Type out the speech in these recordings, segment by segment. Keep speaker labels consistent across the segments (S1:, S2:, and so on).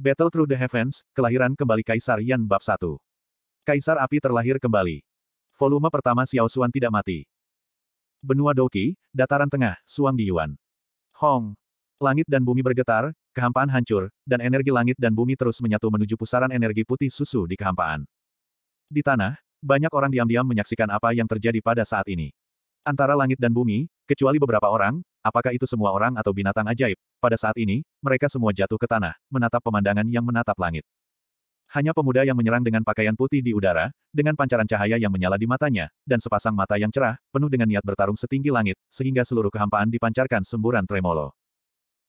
S1: Battle Through the Heavens, Kelahiran Kembali Kaisar Yan Bab 1. Kaisar Api Terlahir Kembali. Volume pertama Xiao Xuan tidak mati. Benua Doki, Dataran Tengah, Suang Di Yuan. Hong. Langit dan bumi bergetar, kehampaan hancur, dan energi langit dan bumi terus menyatu menuju pusaran energi putih susu di kehampaan. Di tanah, banyak orang diam-diam menyaksikan apa yang terjadi pada saat ini. Antara langit dan bumi, kecuali beberapa orang, apakah itu semua orang atau binatang ajaib, pada saat ini, mereka semua jatuh ke tanah, menatap pemandangan yang menatap langit. Hanya pemuda yang menyerang dengan pakaian putih di udara, dengan pancaran cahaya yang menyala di matanya, dan sepasang mata yang cerah, penuh dengan niat bertarung setinggi langit, sehingga seluruh kehampaan dipancarkan semburan tremolo.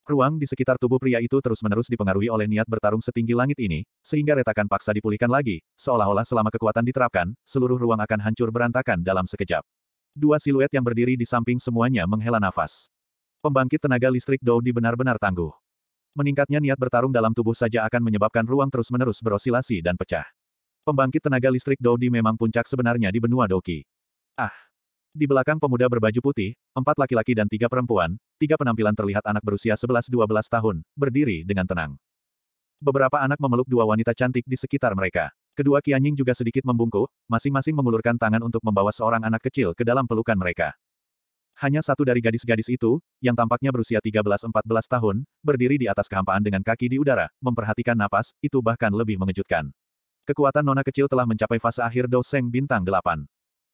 S1: Ruang di sekitar tubuh pria itu terus-menerus dipengaruhi oleh niat bertarung setinggi langit ini, sehingga retakan paksa dipulihkan lagi, seolah-olah selama kekuatan diterapkan, seluruh ruang akan hancur berantakan dalam sekejap. Dua siluet yang berdiri di samping semuanya menghela nafas. Pembangkit tenaga listrik Dou Di benar-benar tangguh. Meningkatnya niat bertarung dalam tubuh saja akan menyebabkan ruang terus-menerus berosilasi dan pecah. Pembangkit tenaga listrik Dou Di memang puncak sebenarnya di benua Doki. Ah! Di belakang pemuda berbaju putih, empat laki-laki dan tiga perempuan, tiga penampilan terlihat anak berusia 11-12 tahun, berdiri dengan tenang. Beberapa anak memeluk dua wanita cantik di sekitar mereka. Kedua Kianying juga sedikit membungkuk, masing-masing mengulurkan tangan untuk membawa seorang anak kecil ke dalam pelukan mereka. Hanya satu dari gadis-gadis itu, yang tampaknya berusia 13-14 tahun, berdiri di atas kehampaan dengan kaki di udara, memperhatikan napas, itu bahkan lebih mengejutkan. Kekuatan nona kecil telah mencapai fase akhir Doseng bintang 8.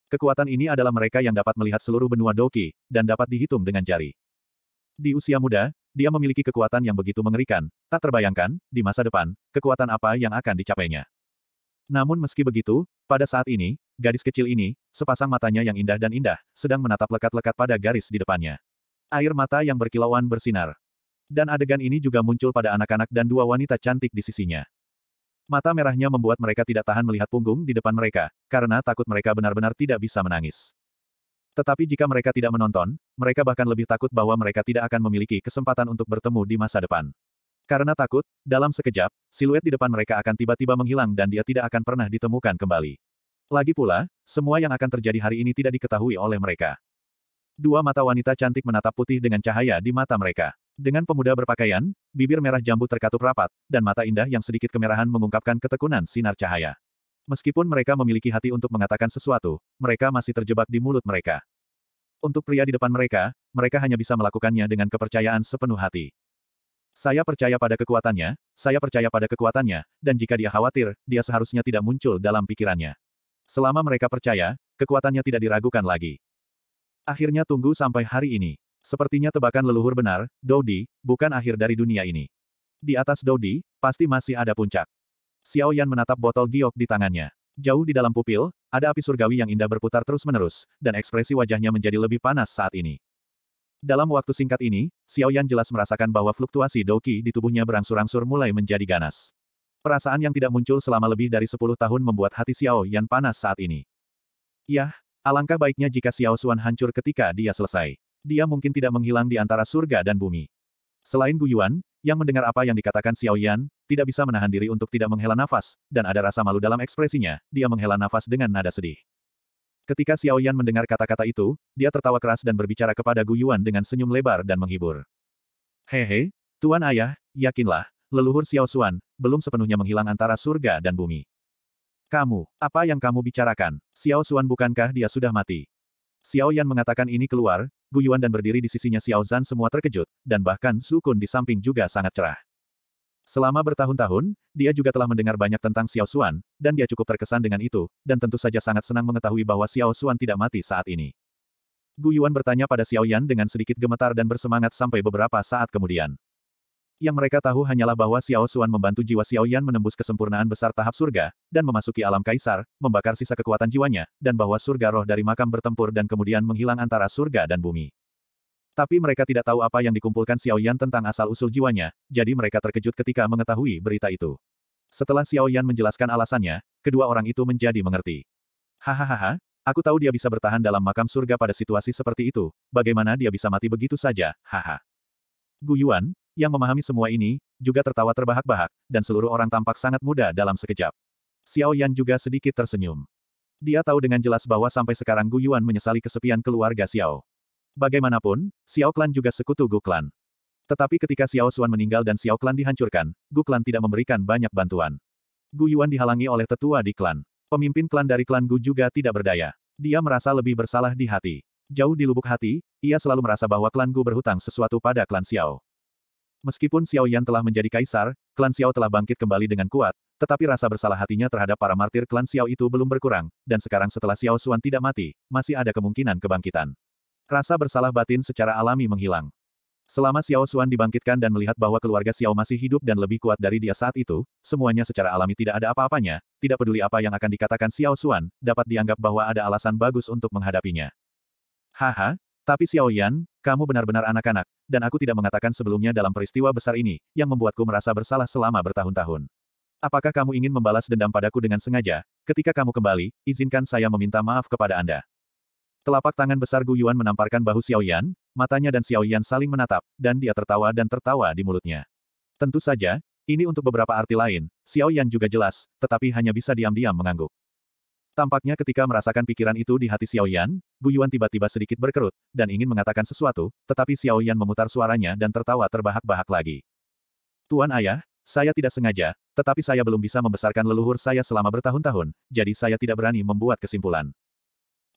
S1: Kekuatan ini adalah mereka yang dapat melihat seluruh benua Doki, dan dapat dihitung dengan jari. Di usia muda, dia memiliki kekuatan yang begitu mengerikan, tak terbayangkan, di masa depan, kekuatan apa yang akan dicapainya. Namun meski begitu, pada saat ini, Gadis kecil ini, sepasang matanya yang indah dan indah, sedang menatap lekat-lekat pada garis di depannya. Air mata yang berkilauan bersinar. Dan adegan ini juga muncul pada anak-anak dan dua wanita cantik di sisinya. Mata merahnya membuat mereka tidak tahan melihat punggung di depan mereka, karena takut mereka benar-benar tidak bisa menangis. Tetapi jika mereka tidak menonton, mereka bahkan lebih takut bahwa mereka tidak akan memiliki kesempatan untuk bertemu di masa depan. Karena takut, dalam sekejap, siluet di depan mereka akan tiba-tiba menghilang dan dia tidak akan pernah ditemukan kembali. Lagi pula, semua yang akan terjadi hari ini tidak diketahui oleh mereka. Dua mata wanita cantik menatap putih dengan cahaya di mata mereka. Dengan pemuda berpakaian, bibir merah jambu terkatup rapat, dan mata indah yang sedikit kemerahan mengungkapkan ketekunan sinar cahaya. Meskipun mereka memiliki hati untuk mengatakan sesuatu, mereka masih terjebak di mulut mereka. Untuk pria di depan mereka, mereka hanya bisa melakukannya dengan kepercayaan sepenuh hati. Saya percaya pada kekuatannya, saya percaya pada kekuatannya, dan jika dia khawatir, dia seharusnya tidak muncul dalam pikirannya. Selama mereka percaya, kekuatannya tidak diragukan lagi. Akhirnya tunggu sampai hari ini. Sepertinya tebakan leluhur benar, Dodi, bukan akhir dari dunia ini. Di atas Dodi, pasti masih ada puncak. Xiao Yan menatap botol giok di tangannya. Jauh di dalam pupil, ada api surgawi yang indah berputar terus-menerus, dan ekspresi wajahnya menjadi lebih panas saat ini. Dalam waktu singkat ini, Xiao Yan jelas merasakan bahwa fluktuasi Doki di tubuhnya berangsur-angsur mulai menjadi ganas. Perasaan yang tidak muncul selama lebih dari sepuluh tahun membuat hati Xiao Yan panas saat ini. Yah, alangkah baiknya jika Xiao Xuan hancur ketika dia selesai. Dia mungkin tidak menghilang di antara surga dan bumi. Selain Gu Yuan, yang mendengar apa yang dikatakan Xiao Yan, tidak bisa menahan diri untuk tidak menghela nafas, dan ada rasa malu dalam ekspresinya, dia menghela nafas dengan nada sedih. Ketika Xiao Yan mendengar kata-kata itu, dia tertawa keras dan berbicara kepada Gu Yuan dengan senyum lebar dan menghibur. Hehe, Tuan Ayah, yakinlah, leluhur Xiao Xuan belum sepenuhnya menghilang antara surga dan bumi. Kamu, apa yang kamu bicarakan? Xiao Xuan bukankah dia sudah mati? Xiao Yan mengatakan ini keluar, Guyuan dan berdiri di sisinya Xiao Zan semua terkejut, dan bahkan Su Kun di samping juga sangat cerah. Selama bertahun-tahun, dia juga telah mendengar banyak tentang Xiao Xuan, dan dia cukup terkesan dengan itu, dan tentu saja sangat senang mengetahui bahwa Xiao Xuan tidak mati saat ini. Gu Yuan bertanya pada Xiao Yan dengan sedikit gemetar dan bersemangat sampai beberapa saat kemudian. Yang mereka tahu hanyalah bahwa Xiao Xuan membantu jiwa Xiao Yan menembus kesempurnaan besar tahap surga, dan memasuki alam kaisar, membakar sisa kekuatan jiwanya, dan bahwa surga roh dari makam bertempur dan kemudian menghilang antara surga dan bumi. Tapi mereka tidak tahu apa yang dikumpulkan Xiao Yan tentang asal-usul jiwanya, jadi mereka terkejut ketika mengetahui berita itu. Setelah Xiao Yan menjelaskan alasannya, kedua orang itu menjadi mengerti. Hahaha, aku tahu dia bisa bertahan dalam makam surga pada situasi seperti itu, bagaimana dia bisa mati begitu saja, haha. Gu Yuan yang memahami semua ini, juga tertawa terbahak-bahak, dan seluruh orang tampak sangat muda dalam sekejap. Xiao Yan juga sedikit tersenyum. Dia tahu dengan jelas bahwa sampai sekarang Gu Yuan menyesali kesepian keluarga Xiao. Bagaimanapun, Xiao Clan juga sekutu Gu Clan. Tetapi ketika Xiao Xuan meninggal dan Xiao Clan dihancurkan, Gu Clan tidak memberikan banyak bantuan. Gu Yuan dihalangi oleh tetua di klan. Pemimpin klan dari klan Gu juga tidak berdaya. Dia merasa lebih bersalah di hati. Jauh di lubuk hati, ia selalu merasa bahwa klan Gu berhutang sesuatu pada klan Xiao. Meskipun Xiao Yan telah menjadi kaisar, klan Xiao telah bangkit kembali dengan kuat, tetapi rasa bersalah hatinya terhadap para martir klan Xiao itu belum berkurang, dan sekarang setelah Xiao Xuan tidak mati, masih ada kemungkinan kebangkitan. Rasa bersalah batin secara alami menghilang. Selama Xiao Xuan dibangkitkan dan melihat bahwa keluarga Xiao masih hidup dan lebih kuat dari dia saat itu, semuanya secara alami tidak ada apa-apanya, tidak peduli apa yang akan dikatakan Xiao Xuan, dapat dianggap bahwa ada alasan bagus untuk menghadapinya. Haha, tapi Xiao Yan, kamu benar-benar anak-anak, dan aku tidak mengatakan sebelumnya dalam peristiwa besar ini, yang membuatku merasa bersalah selama bertahun-tahun. Apakah kamu ingin membalas dendam padaku dengan sengaja? Ketika kamu kembali, izinkan saya meminta maaf kepada Anda. Telapak tangan besar Gu Yuan menamparkan bahu Xiao Yan. matanya dan Xiao Yan saling menatap, dan dia tertawa dan tertawa di mulutnya. Tentu saja, ini untuk beberapa arti lain, Xiao Yan juga jelas, tetapi hanya bisa diam-diam mengangguk. Tampaknya ketika merasakan pikiran itu di hati Xiao Xiaoyan, Guyuan tiba-tiba sedikit berkerut, dan ingin mengatakan sesuatu, tetapi Xiao Yan memutar suaranya dan tertawa terbahak-bahak lagi. Tuan Ayah, saya tidak sengaja, tetapi saya belum bisa membesarkan leluhur saya selama bertahun-tahun, jadi saya tidak berani membuat kesimpulan.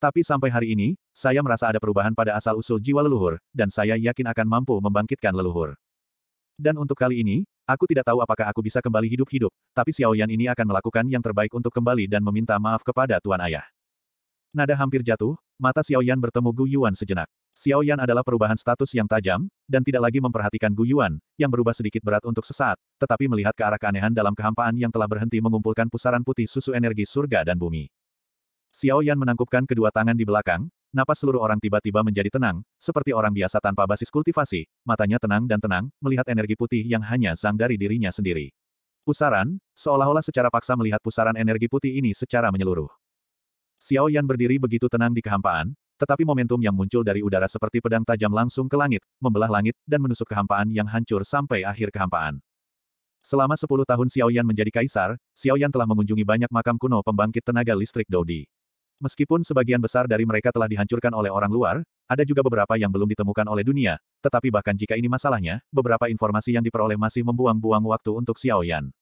S1: Tapi sampai hari ini, saya merasa ada perubahan pada asal-usul jiwa leluhur, dan saya yakin akan mampu membangkitkan leluhur. Dan untuk kali ini, aku tidak tahu apakah aku bisa kembali hidup-hidup, tapi Xiao Yan ini akan melakukan yang terbaik untuk kembali dan meminta maaf kepada Tuan Ayah. Nada hampir jatuh, mata Xiao Yan bertemu Gu Yuan sejenak. Xiao Yan adalah perubahan status yang tajam, dan tidak lagi memperhatikan Gu Yuan, yang berubah sedikit berat untuk sesaat, tetapi melihat ke arah keanehan dalam kehampaan yang telah berhenti mengumpulkan pusaran putih susu energi surga dan bumi. Xiao Yan menangkupkan kedua tangan di belakang, napas seluruh orang tiba-tiba menjadi tenang, seperti orang biasa tanpa basis kultivasi, matanya tenang dan tenang, melihat energi putih yang hanya sang dari dirinya sendiri. Pusaran, seolah-olah secara paksa melihat pusaran energi putih ini secara menyeluruh. Xiao Yan berdiri begitu tenang di kehampaan, tetapi momentum yang muncul dari udara seperti pedang tajam langsung ke langit, membelah langit, dan menusuk kehampaan yang hancur sampai akhir kehampaan. Selama sepuluh tahun Xiao Yan menjadi kaisar, Xiao Yan telah mengunjungi banyak makam kuno pembangkit tenaga listrik Dodi. Meskipun sebagian besar dari mereka telah dihancurkan oleh orang luar, ada juga beberapa yang belum ditemukan oleh dunia, tetapi bahkan jika ini masalahnya, beberapa informasi yang diperoleh masih membuang-buang waktu untuk Xiao Yan.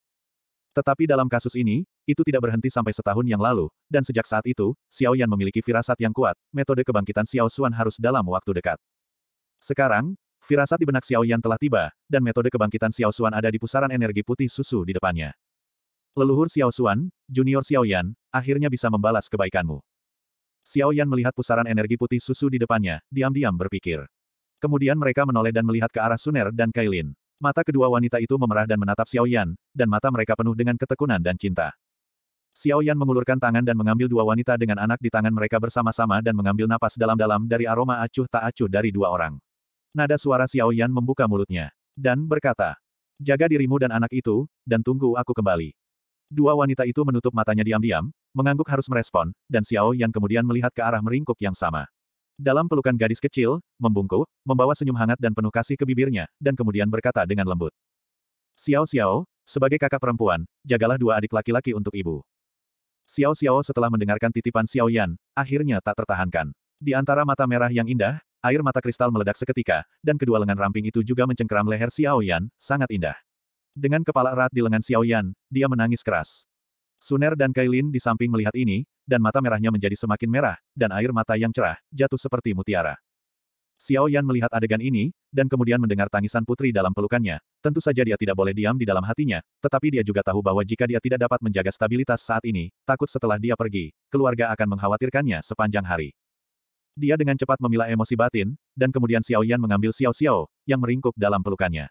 S1: Tetapi dalam kasus ini, itu tidak berhenti sampai setahun yang lalu, dan sejak saat itu, Xiao Yan memiliki firasat yang kuat, metode kebangkitan Xiao Xuan harus dalam waktu dekat. Sekarang, firasat di benak Xiao Yan telah tiba, dan metode kebangkitan Xiao Xuan ada di pusaran energi putih susu di depannya. Leluhur Xiao Xuan, junior Xiao Yan, akhirnya bisa membalas kebaikanmu. Xiao Yan melihat pusaran energi putih susu di depannya, diam-diam berpikir. Kemudian mereka menoleh dan melihat ke arah Suner dan Kailin. Mata kedua wanita itu memerah dan menatap Xiao Yan, dan mata mereka penuh dengan ketekunan dan cinta. Xiao Yan mengulurkan tangan dan mengambil dua wanita dengan anak di tangan mereka bersama-sama dan mengambil napas dalam-dalam dari aroma acuh tak acuh dari dua orang. Nada suara Xiao Yan membuka mulutnya. Dan berkata, Jaga dirimu dan anak itu, dan tunggu aku kembali. Dua wanita itu menutup matanya diam-diam, Mengangguk harus merespon, dan Xiao Yan kemudian melihat ke arah meringkuk yang sama. Dalam pelukan gadis kecil, membungkuk, membawa senyum hangat dan penuh kasih ke bibirnya, dan kemudian berkata dengan lembut. Xiao Xiao, sebagai kakak perempuan, jagalah dua adik laki-laki untuk ibu. Xiao Xiao setelah mendengarkan titipan Xiao Yan, akhirnya tak tertahankan. Di antara mata merah yang indah, air mata kristal meledak seketika, dan kedua lengan ramping itu juga mencengkeram leher Xiao Yan, sangat indah. Dengan kepala erat di lengan Xiao Yan, dia menangis keras. Suner dan Kailin di samping melihat ini, dan mata merahnya menjadi semakin merah, dan air mata yang cerah, jatuh seperti mutiara. Xiao Yan melihat adegan ini, dan kemudian mendengar tangisan putri dalam pelukannya. Tentu saja dia tidak boleh diam di dalam hatinya, tetapi dia juga tahu bahwa jika dia tidak dapat menjaga stabilitas saat ini, takut setelah dia pergi, keluarga akan mengkhawatirkannya sepanjang hari. Dia dengan cepat memilah emosi batin, dan kemudian Xiao Yan mengambil Xiao Xiao, yang meringkuk dalam pelukannya.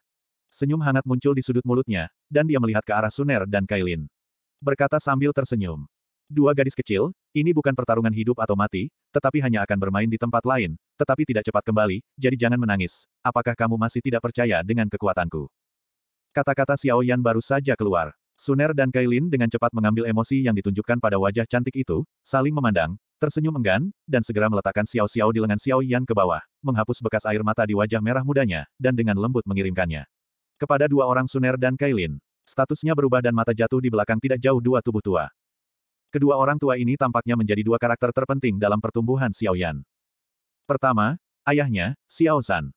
S1: Senyum hangat muncul di sudut mulutnya, dan dia melihat ke arah Suner dan Kailin berkata sambil tersenyum. Dua gadis kecil, ini bukan pertarungan hidup atau mati, tetapi hanya akan bermain di tempat lain, tetapi tidak cepat kembali, jadi jangan menangis. Apakah kamu masih tidak percaya dengan kekuatanku? Kata-kata Xiao Yan baru saja keluar. Suner dan Kailin dengan cepat mengambil emosi yang ditunjukkan pada wajah cantik itu, saling memandang, tersenyum enggan, dan segera meletakkan Xiao Xiao di lengan Xiao Yan ke bawah, menghapus bekas air mata di wajah merah mudanya, dan dengan lembut mengirimkannya. Kepada dua orang Suner dan Kailin, Statusnya berubah dan mata jatuh di belakang tidak jauh dua tubuh tua. Kedua orang tua ini tampaknya menjadi dua karakter terpenting dalam pertumbuhan Xiao Yan. Pertama, ayahnya, Xiao Zhan.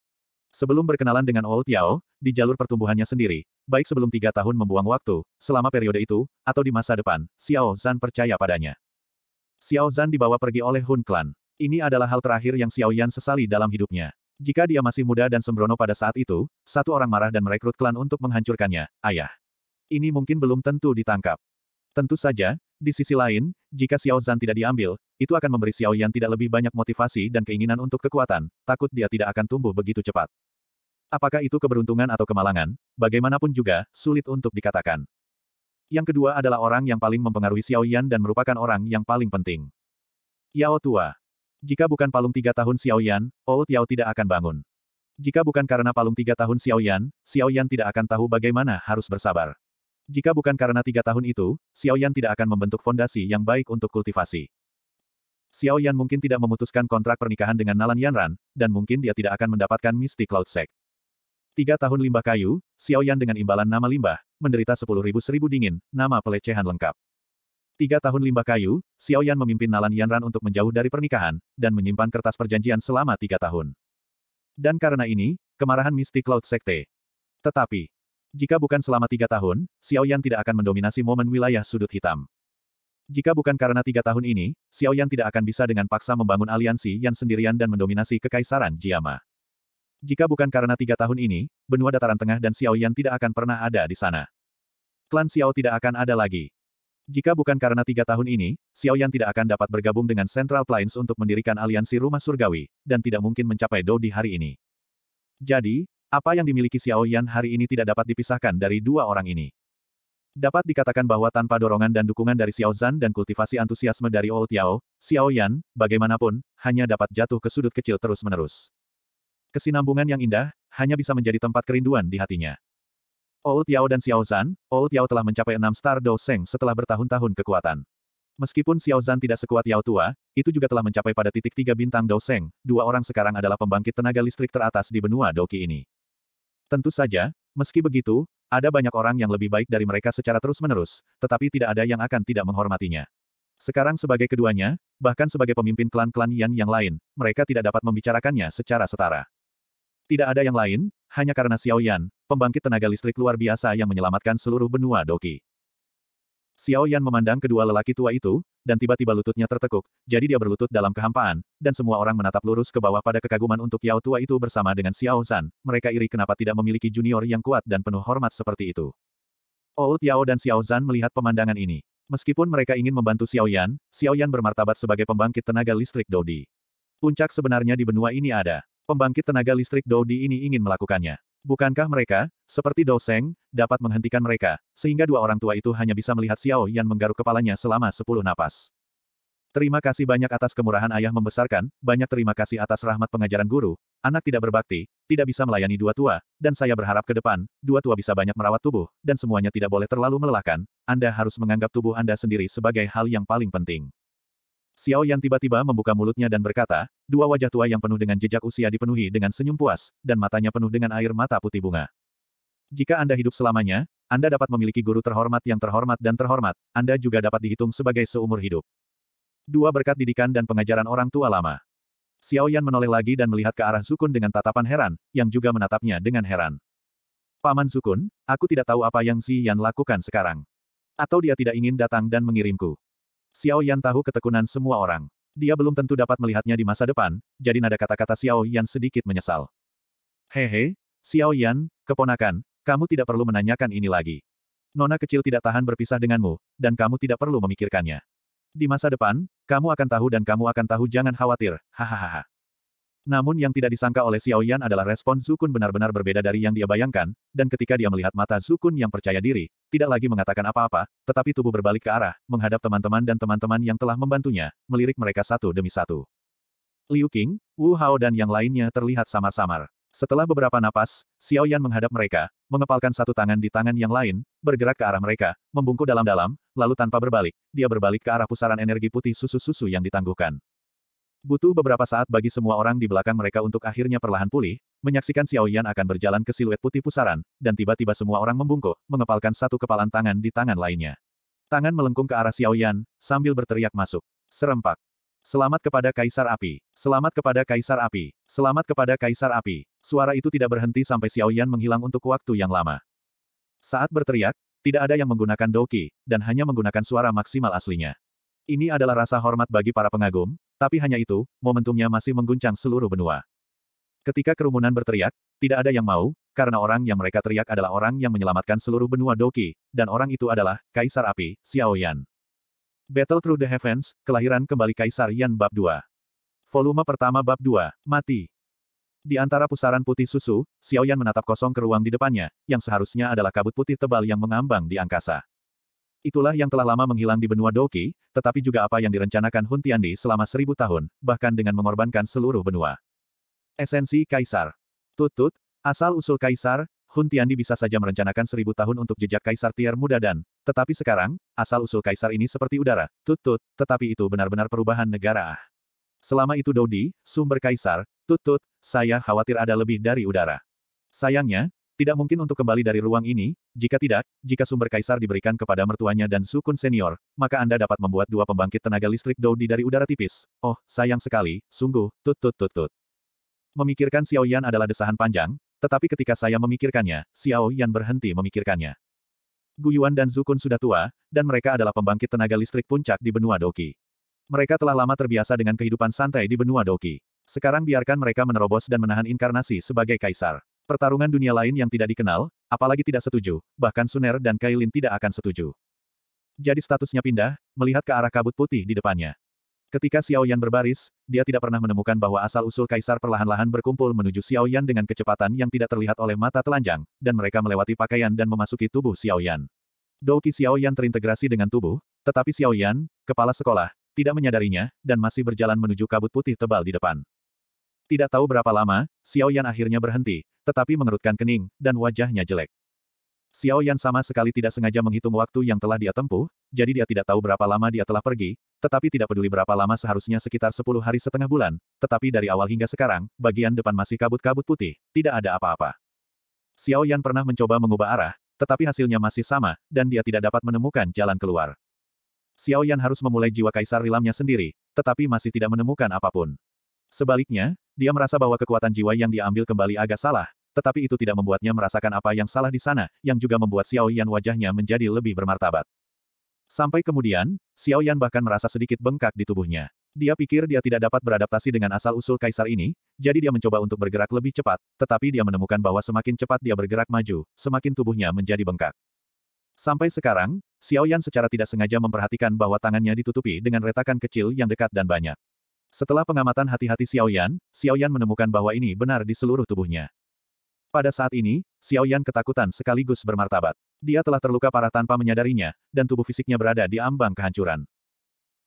S1: Sebelum berkenalan dengan Old Yao, di jalur pertumbuhannya sendiri, baik sebelum tiga tahun membuang waktu, selama periode itu, atau di masa depan, Xiao Zan percaya padanya. Xiao Zan dibawa pergi oleh Hun Clan. Ini adalah hal terakhir yang Xiao Yan sesali dalam hidupnya. Jika dia masih muda dan sembrono pada saat itu, satu orang marah dan merekrut klan untuk menghancurkannya, ayah ini mungkin belum tentu ditangkap. Tentu saja, di sisi lain, jika Xiao Zhan tidak diambil, itu akan memberi Xiao Yan tidak lebih banyak motivasi dan keinginan untuk kekuatan, takut dia tidak akan tumbuh begitu cepat. Apakah itu keberuntungan atau kemalangan, bagaimanapun juga, sulit untuk dikatakan. Yang kedua adalah orang yang paling mempengaruhi Xiao Yan dan merupakan orang yang paling penting. Yao Tua. Jika bukan palung tiga tahun Xiao Yan, Old Yao tidak akan bangun. Jika bukan karena palung tiga tahun Xiao Yan, Xiao Yan tidak akan tahu bagaimana harus bersabar. Jika bukan karena tiga tahun itu, Xiao Yan tidak akan membentuk fondasi yang baik untuk kultivasi. Xiao Yan mungkin tidak memutuskan kontrak pernikahan dengan Nalan Yanran, dan mungkin dia tidak akan mendapatkan Mystic Cloud Sect. Tiga tahun limbah kayu, Xiao Yan dengan imbalan nama limbah, menderita sepuluh ribu seribu dingin, nama pelecehan lengkap. Tiga tahun limbah kayu, Xiao Yan memimpin Nalan Yanran untuk menjauh dari pernikahan, dan menyimpan kertas perjanjian selama tiga tahun. Dan karena ini, kemarahan Mystic Cloud Sekte. Tetapi, jika bukan selama tiga tahun, Xiaoyan tidak akan mendominasi momen wilayah sudut hitam. Jika bukan karena tiga tahun ini, Xiaoyan tidak akan bisa dengan paksa membangun aliansi yang sendirian dan mendominasi kekaisaran Jiama. Jika bukan karena tiga tahun ini, benua dataran tengah dan Xiaoyan tidak akan pernah ada di sana. Klan Xiao tidak akan ada lagi. Jika bukan karena tiga tahun ini, Xiaoyan tidak akan dapat bergabung dengan Central Plains untuk mendirikan aliansi rumah surgawi, dan tidak mungkin mencapai Dou di hari ini. Jadi, apa yang dimiliki Xiao Yan hari ini tidak dapat dipisahkan dari dua orang ini. Dapat dikatakan bahwa tanpa dorongan dan dukungan dari Xiao Zan dan kultivasi antusiasme dari Old Yao, Xiao Yan, bagaimanapun, hanya dapat jatuh ke sudut kecil terus-menerus. Kesinambungan yang indah, hanya bisa menjadi tempat kerinduan di hatinya. Old Yao dan Xiao Zan, Old Yao telah mencapai enam star Dou Seng setelah bertahun-tahun kekuatan. Meskipun Xiao Zan tidak sekuat Yao Tua, itu juga telah mencapai pada titik tiga bintang Dou Seng, dua orang sekarang adalah pembangkit tenaga listrik teratas di benua Doki ini. Tentu saja, meski begitu, ada banyak orang yang lebih baik dari mereka secara terus-menerus, tetapi tidak ada yang akan tidak menghormatinya. Sekarang sebagai keduanya, bahkan sebagai pemimpin klan-klan Yan yang lain, mereka tidak dapat membicarakannya secara setara. Tidak ada yang lain, hanya karena Xiao Yan, pembangkit tenaga listrik luar biasa yang menyelamatkan seluruh benua Doki. Xiao Yan memandang kedua lelaki tua itu, dan tiba-tiba lututnya tertekuk, jadi dia berlutut dalam kehampaan, dan semua orang menatap lurus ke bawah pada kekaguman untuk Yao tua itu bersama dengan Xiao Zan, mereka iri kenapa tidak memiliki junior yang kuat dan penuh hormat seperti itu. Old Yao dan Xiao Zan melihat pemandangan ini. Meskipun mereka ingin membantu Xiao Yan, Xiao Yan bermartabat sebagai pembangkit tenaga listrik Dodi. Puncak sebenarnya di benua ini ada. Pembangkit tenaga listrik Dodi ini ingin melakukannya. Bukankah mereka, seperti Dou Seng, dapat menghentikan mereka, sehingga dua orang tua itu hanya bisa melihat Xiao Yan menggaruk kepalanya selama sepuluh napas. Terima kasih banyak atas kemurahan ayah membesarkan, banyak terima kasih atas rahmat pengajaran guru, anak tidak berbakti, tidak bisa melayani dua tua, dan saya berharap ke depan, dua tua bisa banyak merawat tubuh, dan semuanya tidak boleh terlalu melelahkan, Anda harus menganggap tubuh Anda sendiri sebagai hal yang paling penting. Xiao Yan tiba-tiba membuka mulutnya dan berkata, dua wajah tua yang penuh dengan jejak usia dipenuhi dengan senyum puas, dan matanya penuh dengan air mata putih bunga. Jika Anda hidup selamanya, Anda dapat memiliki guru terhormat yang terhormat dan terhormat, Anda juga dapat dihitung sebagai seumur hidup. Dua berkat didikan dan pengajaran orang tua lama. Xiao Yan menoleh lagi dan melihat ke arah Zukun dengan tatapan heran, yang juga menatapnya dengan heran. Paman Zukun, aku tidak tahu apa yang Xi Yan lakukan sekarang. Atau dia tidak ingin datang dan mengirimku. Xiao Yan tahu ketekunan semua orang. Dia belum tentu dapat melihatnya di masa depan, jadi nada kata-kata Xiao Yan sedikit menyesal. Hehe, Xiao Yan, keponakan, kamu tidak perlu menanyakan ini lagi. Nona kecil tidak tahan berpisah denganmu, dan kamu tidak perlu memikirkannya. Di masa depan, kamu akan tahu dan kamu akan tahu jangan khawatir, hahaha. Namun yang tidak disangka oleh Xiao Yan adalah respon Zukun benar-benar berbeda dari yang dia bayangkan, dan ketika dia melihat mata Zukun yang percaya diri, tidak lagi mengatakan apa-apa, tetapi tubuh berbalik ke arah, menghadap teman-teman dan teman-teman yang telah membantunya, melirik mereka satu demi satu. Liu Qing, Wu Hao dan yang lainnya terlihat samar-samar. Setelah beberapa napas, Xiao Yan menghadap mereka, mengepalkan satu tangan di tangan yang lain, bergerak ke arah mereka, membungkuk dalam-dalam, lalu tanpa berbalik, dia berbalik ke arah pusaran energi putih susu-susu yang ditangguhkan. Butuh beberapa saat bagi semua orang di belakang mereka untuk akhirnya perlahan pulih, menyaksikan Xiao Yan akan berjalan ke siluet putih pusaran, dan tiba-tiba semua orang membungkuk, mengepalkan satu kepalan tangan di tangan lainnya. Tangan melengkung ke arah Xiao Yan, sambil berteriak masuk. Serempak. Selamat kepada Kaisar Api. Selamat kepada Kaisar Api. Selamat kepada Kaisar Api. Suara itu tidak berhenti sampai Xiao Yan menghilang untuk waktu yang lama. Saat berteriak, tidak ada yang menggunakan doki, dan hanya menggunakan suara maksimal aslinya. Ini adalah rasa hormat bagi para pengagum, tapi hanya itu, momentumnya masih mengguncang seluruh benua. Ketika kerumunan berteriak, tidak ada yang mau, karena orang yang mereka teriak adalah orang yang menyelamatkan seluruh benua Doki, dan orang itu adalah Kaisar Api, Xiao Yan. Battle Through the Heavens, kelahiran kembali Kaisar Yan Bab 2. Volume pertama Bab 2, mati. Di antara pusaran putih susu, Xiao Yan menatap kosong ke ruang di depannya, yang seharusnya adalah kabut putih tebal yang mengambang di angkasa. Itulah yang telah lama menghilang di benua Doki, tetapi juga apa yang direncanakan Hun Tiandi selama seribu tahun, bahkan dengan mengorbankan seluruh benua. Esensi Kaisar Tutut, asal-usul Kaisar, Hun Tiandi bisa saja merencanakan seribu tahun untuk jejak Kaisar Tier muda dan, tetapi sekarang, asal-usul Kaisar ini seperti udara, tutut, tetapi itu benar-benar perubahan negara. Selama itu Dodi, sumber Kaisar, tutut, saya khawatir ada lebih dari udara. Sayangnya, tidak mungkin untuk kembali dari ruang ini, jika tidak, jika sumber kaisar diberikan kepada mertuanya dan sukun senior, maka Anda dapat membuat dua pembangkit tenaga listrik Doudi dari udara tipis. Oh, sayang sekali, sungguh, tut tut tut tut. Memikirkan Xiao Yan adalah desahan panjang, tetapi ketika saya memikirkannya, Xiao Yan berhenti memikirkannya. Guyuan dan Zukun sudah tua, dan mereka adalah pembangkit tenaga listrik puncak di benua Doki. Mereka telah lama terbiasa dengan kehidupan santai di benua Doki. Sekarang biarkan mereka menerobos dan menahan inkarnasi sebagai kaisar. Pertarungan dunia lain yang tidak dikenal, apalagi tidak setuju, bahkan Suner dan Kailin tidak akan setuju. Jadi statusnya pindah, melihat ke arah kabut putih di depannya. Ketika Xiao Yan berbaris, dia tidak pernah menemukan bahwa asal-usul kaisar perlahan-lahan berkumpul menuju Xiao Yan dengan kecepatan yang tidak terlihat oleh mata telanjang, dan mereka melewati pakaian dan memasuki tubuh Xiao Yan. Xiaoyan. Xiao Yan terintegrasi dengan tubuh, tetapi Xiao Yan, kepala sekolah, tidak menyadarinya, dan masih berjalan menuju kabut putih tebal di depan. Tidak tahu berapa lama, Xiao Yan akhirnya berhenti, tetapi mengerutkan kening, dan wajahnya jelek. Xiao Yan sama sekali tidak sengaja menghitung waktu yang telah dia tempuh, jadi dia tidak tahu berapa lama dia telah pergi, tetapi tidak peduli berapa lama seharusnya sekitar 10 hari setengah bulan, tetapi dari awal hingga sekarang, bagian depan masih kabut-kabut putih, tidak ada apa-apa. Xiao Yan pernah mencoba mengubah arah, tetapi hasilnya masih sama, dan dia tidak dapat menemukan jalan keluar. Xiao Yan harus memulai jiwa kaisar rilamnya sendiri, tetapi masih tidak menemukan apapun. Sebaliknya, dia merasa bahwa kekuatan jiwa yang diambil kembali agak salah, tetapi itu tidak membuatnya merasakan apa yang salah di sana, yang juga membuat Xiao Yan wajahnya menjadi lebih bermartabat. Sampai kemudian, Xiao Yan bahkan merasa sedikit bengkak di tubuhnya. Dia pikir dia tidak dapat beradaptasi dengan asal-usul kaisar ini, jadi dia mencoba untuk bergerak lebih cepat, tetapi dia menemukan bahwa semakin cepat dia bergerak maju, semakin tubuhnya menjadi bengkak. Sampai sekarang, Xiao Yan secara tidak sengaja memperhatikan bahwa tangannya ditutupi dengan retakan kecil yang dekat dan banyak. Setelah pengamatan hati-hati Xiaoyan, Xiaoyan menemukan bahwa ini benar di seluruh tubuhnya. Pada saat ini, Xiaoyan ketakutan sekaligus bermartabat. Dia telah terluka parah tanpa menyadarinya, dan tubuh fisiknya berada di ambang kehancuran.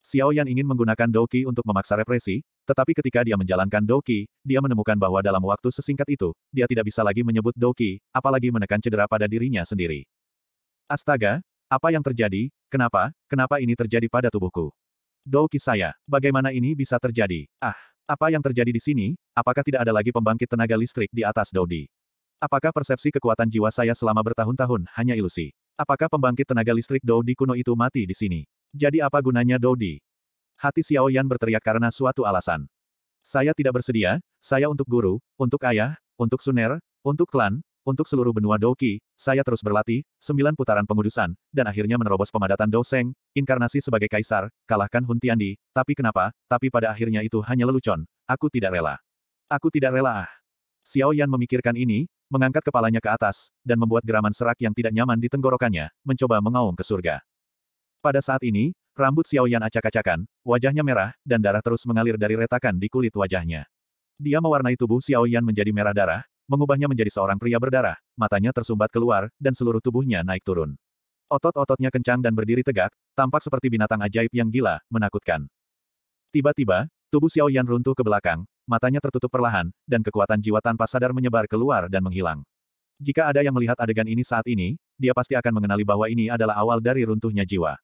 S1: Xiaoyan ingin menggunakan Doki untuk memaksa represi, tetapi ketika dia menjalankan Doki, dia menemukan bahwa dalam waktu sesingkat itu, dia tidak bisa lagi menyebut Doki, apalagi menekan cedera pada dirinya sendiri. Astaga, apa yang terjadi? Kenapa? Kenapa ini terjadi pada tubuhku? Douki saya, bagaimana ini bisa terjadi? Ah, apa yang terjadi di sini? Apakah tidak ada lagi pembangkit tenaga listrik di atas Dodi? Apakah persepsi kekuatan jiwa saya selama bertahun-tahun hanya ilusi? Apakah pembangkit tenaga listrik Dodi kuno itu mati di sini? Jadi apa gunanya Dodi? Hati Xiao Yan berteriak karena suatu alasan. Saya tidak bersedia, saya untuk guru, untuk ayah, untuk suner, untuk klan, untuk seluruh benua Doki, saya terus berlatih, sembilan putaran pengudusan, dan akhirnya menerobos pemadatan Douseng, inkarnasi sebagai kaisar, kalahkan Hun Tiandi, tapi kenapa, tapi pada akhirnya itu hanya lelucon, aku tidak rela. Aku tidak rela ah. Xiao Yan memikirkan ini, mengangkat kepalanya ke atas, dan membuat geraman serak yang tidak nyaman di tenggorokannya, mencoba mengaum ke surga. Pada saat ini, rambut Xiao Yan acak-acakan, wajahnya merah, dan darah terus mengalir dari retakan di kulit wajahnya. Dia mewarnai tubuh Xiao Yan menjadi merah darah, mengubahnya menjadi seorang pria berdarah, matanya tersumbat keluar, dan seluruh tubuhnya naik turun. Otot-ototnya kencang dan berdiri tegak, tampak seperti binatang ajaib yang gila, menakutkan. Tiba-tiba, tubuh Xiao Yan runtuh ke belakang, matanya tertutup perlahan, dan kekuatan jiwa tanpa sadar menyebar keluar dan menghilang. Jika ada yang melihat adegan ini saat ini, dia pasti akan mengenali bahwa ini adalah awal dari runtuhnya jiwa.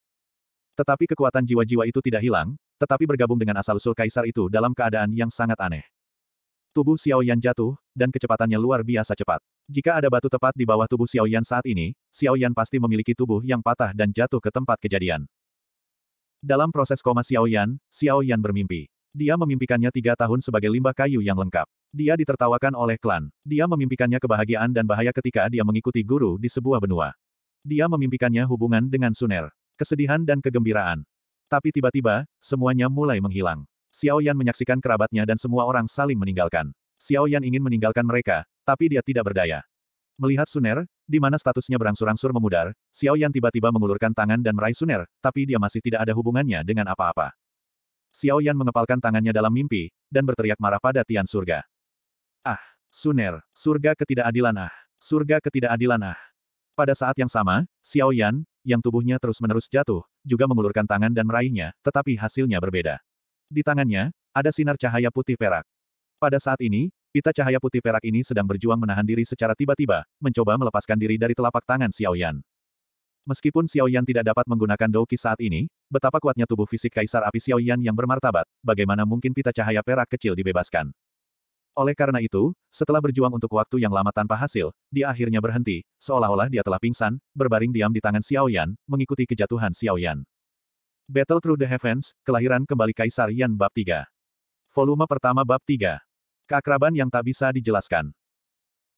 S1: Tetapi kekuatan jiwa-jiwa itu tidak hilang, tetapi bergabung dengan asal-usul kaisar itu dalam keadaan yang sangat aneh. Tubuh Xiao Yan jatuh, dan kecepatannya luar biasa cepat. Jika ada batu tepat di bawah tubuh Xiao Yan saat ini, Xiao Yan pasti memiliki tubuh yang patah dan jatuh ke tempat kejadian. Dalam proses koma Xiao Yan, Xiao Yan bermimpi. Dia memimpikannya tiga tahun sebagai limbah kayu yang lengkap. Dia ditertawakan oleh klan. Dia memimpikannya kebahagiaan dan bahaya ketika dia mengikuti guru di sebuah benua. Dia memimpikannya hubungan dengan Suner. Kesedihan dan kegembiraan. Tapi tiba-tiba, semuanya mulai menghilang. Xiao Yan menyaksikan kerabatnya dan semua orang saling meninggalkan. Xiao Yan ingin meninggalkan mereka, tapi dia tidak berdaya. Melihat Suner, di mana statusnya berangsur-angsur memudar, Xiao Yan tiba-tiba mengulurkan tangan dan meraih Suner, tapi dia masih tidak ada hubungannya dengan apa-apa. Xiao Yan mengepalkan tangannya dalam mimpi, dan berteriak marah pada Tian Surga. Ah, Suner, surga ketidakadilan ah, surga ketidakadilan ah. Pada saat yang sama, Xiao Yan, yang tubuhnya terus-menerus jatuh, juga mengulurkan tangan dan meraihnya, tetapi hasilnya berbeda. Di tangannya, ada sinar cahaya putih perak. Pada saat ini, pita cahaya putih perak ini sedang berjuang menahan diri secara tiba-tiba, mencoba melepaskan diri dari telapak tangan Xiaoyan. Meskipun Xiaoyan tidak dapat menggunakan Qi saat ini, betapa kuatnya tubuh fisik Kaisar Api Xiaoyan yang bermartabat, bagaimana mungkin pita cahaya perak kecil dibebaskan. Oleh karena itu, setelah berjuang untuk waktu yang lama tanpa hasil, dia akhirnya berhenti, seolah-olah dia telah pingsan, berbaring diam di tangan Xiaoyan, mengikuti kejatuhan Xiaoyan. Battle Through the Heavens, Kelahiran Kembali Kaisar Yan Bab 3 Volume pertama bab 3. Keakraban yang tak bisa dijelaskan.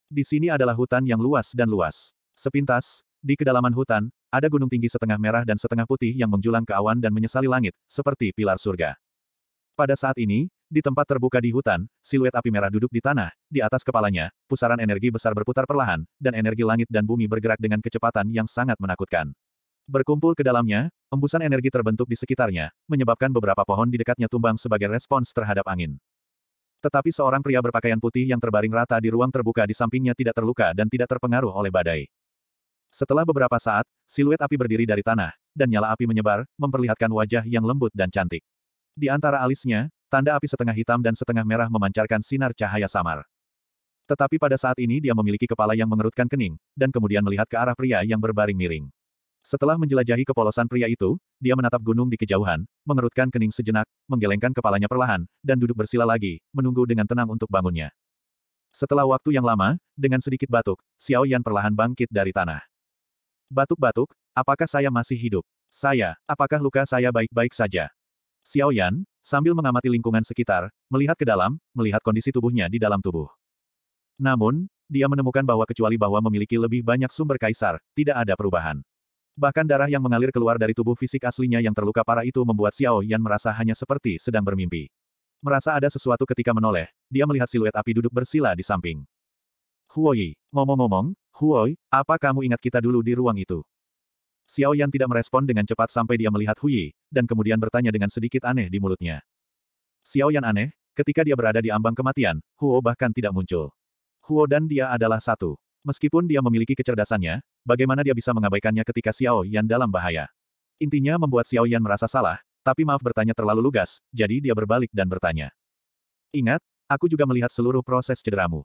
S1: Di sini adalah hutan yang luas dan luas. Sepintas, di kedalaman hutan, ada gunung tinggi setengah merah dan setengah putih yang menjulang ke awan dan menyesali langit, seperti pilar surga. Pada saat ini, di tempat terbuka di hutan, siluet api merah duduk di tanah, di atas kepalanya, pusaran energi besar berputar perlahan, dan energi langit dan bumi bergerak dengan kecepatan yang sangat menakutkan. Berkumpul ke dalamnya, embusan energi terbentuk di sekitarnya, menyebabkan beberapa pohon di dekatnya tumbang sebagai respons terhadap angin. Tetapi seorang pria berpakaian putih yang terbaring rata di ruang terbuka di sampingnya tidak terluka dan tidak terpengaruh oleh badai. Setelah beberapa saat, siluet api berdiri dari tanah, dan nyala api menyebar, memperlihatkan wajah yang lembut dan cantik. Di antara alisnya, tanda api setengah hitam dan setengah merah memancarkan sinar cahaya samar. Tetapi pada saat ini dia memiliki kepala yang mengerutkan kening, dan kemudian melihat ke arah pria yang berbaring miring. Setelah menjelajahi kepolosan pria itu, dia menatap gunung di kejauhan, mengerutkan kening sejenak, menggelengkan kepalanya perlahan, dan duduk bersila lagi, menunggu dengan tenang untuk bangunnya. Setelah waktu yang lama, dengan sedikit batuk, Xiao Yan perlahan bangkit dari tanah. Batuk-batuk, apakah saya masih hidup? Saya, apakah luka saya baik-baik saja? Xiao Yan, sambil mengamati lingkungan sekitar, melihat ke dalam, melihat kondisi tubuhnya di dalam tubuh. Namun, dia menemukan bahwa kecuali bahwa memiliki lebih banyak sumber kaisar, tidak ada perubahan. Bahkan darah yang mengalir keluar dari tubuh fisik aslinya yang terluka parah itu membuat Xiao Yan merasa hanya seperti sedang bermimpi. Merasa ada sesuatu ketika menoleh, dia melihat siluet api duduk bersila di samping. Huoyi, ngomong-ngomong, Huoyi, apa kamu ingat kita dulu di ruang itu? Xiao Yan tidak merespon dengan cepat sampai dia melihat Huyi, dan kemudian bertanya dengan sedikit aneh di mulutnya. Xiao Yan aneh, ketika dia berada di ambang kematian, Huo bahkan tidak muncul. Huo dan dia adalah satu. Meskipun dia memiliki kecerdasannya, bagaimana dia bisa mengabaikannya ketika Xiao Yan dalam bahaya? Intinya membuat Xiao Yan merasa salah, tapi maaf bertanya terlalu lugas, jadi dia berbalik dan bertanya. Ingat, aku juga melihat seluruh proses cederamu.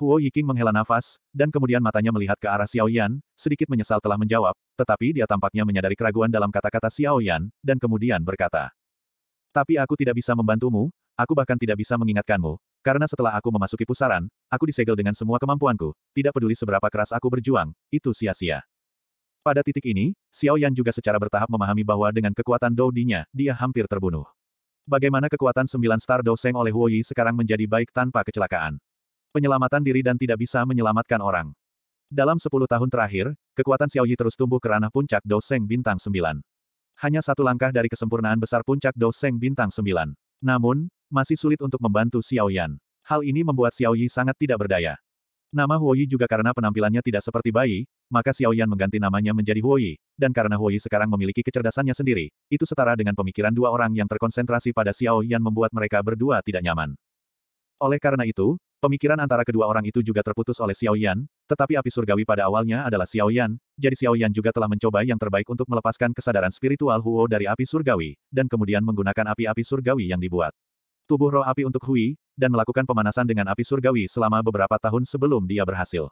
S1: Huo Yiking menghela nafas, dan kemudian matanya melihat ke arah Xiao Yan, sedikit menyesal telah menjawab, tetapi dia tampaknya menyadari keraguan dalam kata-kata Xiao Yan, dan kemudian berkata. Tapi aku tidak bisa membantumu, aku bahkan tidak bisa mengingatkanmu, karena setelah aku memasuki pusaran, aku disegel dengan semua kemampuanku, tidak peduli seberapa keras aku berjuang, itu sia-sia. Pada titik ini, Xiao Yan juga secara bertahap memahami bahwa dengan kekuatan Dou Di-nya, dia hampir terbunuh. Bagaimana kekuatan sembilan star Dou Seng oleh Huo Yi sekarang menjadi baik tanpa kecelakaan. Penyelamatan diri dan tidak bisa menyelamatkan orang. Dalam sepuluh tahun terakhir, kekuatan Xiao Yi terus tumbuh ke ranah puncak Dou Seng bintang sembilan. Hanya satu langkah dari kesempurnaan besar puncak Dou Seng bintang sembilan. Namun, masih sulit untuk membantu Xiao Yan. Hal ini membuat Xiao Yi sangat tidak berdaya. Nama Huo Yi juga karena penampilannya tidak seperti bayi, maka Xiao Yan mengganti namanya menjadi Huo Yi, dan karena Huo Yi sekarang memiliki kecerdasannya sendiri, itu setara dengan pemikiran dua orang yang terkonsentrasi pada Xiao Yan membuat mereka berdua tidak nyaman. Oleh karena itu, pemikiran antara kedua orang itu juga terputus oleh Xiao Yan, tetapi api surgawi pada awalnya adalah Xiao Yan, jadi Xiao Yan juga telah mencoba yang terbaik untuk melepaskan kesadaran spiritual Huo dari api surgawi, dan kemudian menggunakan api-api surgawi yang dibuat tubuh roh api untuk Hui, dan melakukan pemanasan dengan api surgawi selama beberapa tahun sebelum dia berhasil.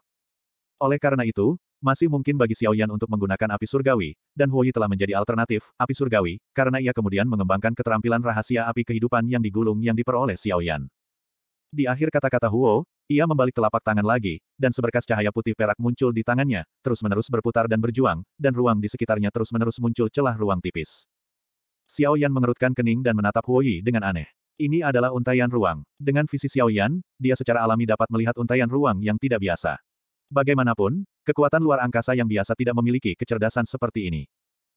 S1: Oleh karena itu, masih mungkin bagi Xiaoyan untuk menggunakan api surgawi, dan Huoyi telah menjadi alternatif api surgawi, karena ia kemudian mengembangkan keterampilan rahasia api kehidupan yang digulung yang diperoleh Xiaoyan. Di akhir kata-kata Huo, ia membalik telapak tangan lagi, dan seberkas cahaya putih perak muncul di tangannya, terus-menerus berputar dan berjuang, dan ruang di sekitarnya terus-menerus muncul celah ruang tipis. Xiaoyan mengerutkan kening dan menatap Huoyi dengan aneh. Ini adalah untaian ruang. Dengan visi Xiaoyan, dia secara alami dapat melihat untaian ruang yang tidak biasa. Bagaimanapun, kekuatan luar angkasa yang biasa tidak memiliki kecerdasan seperti ini.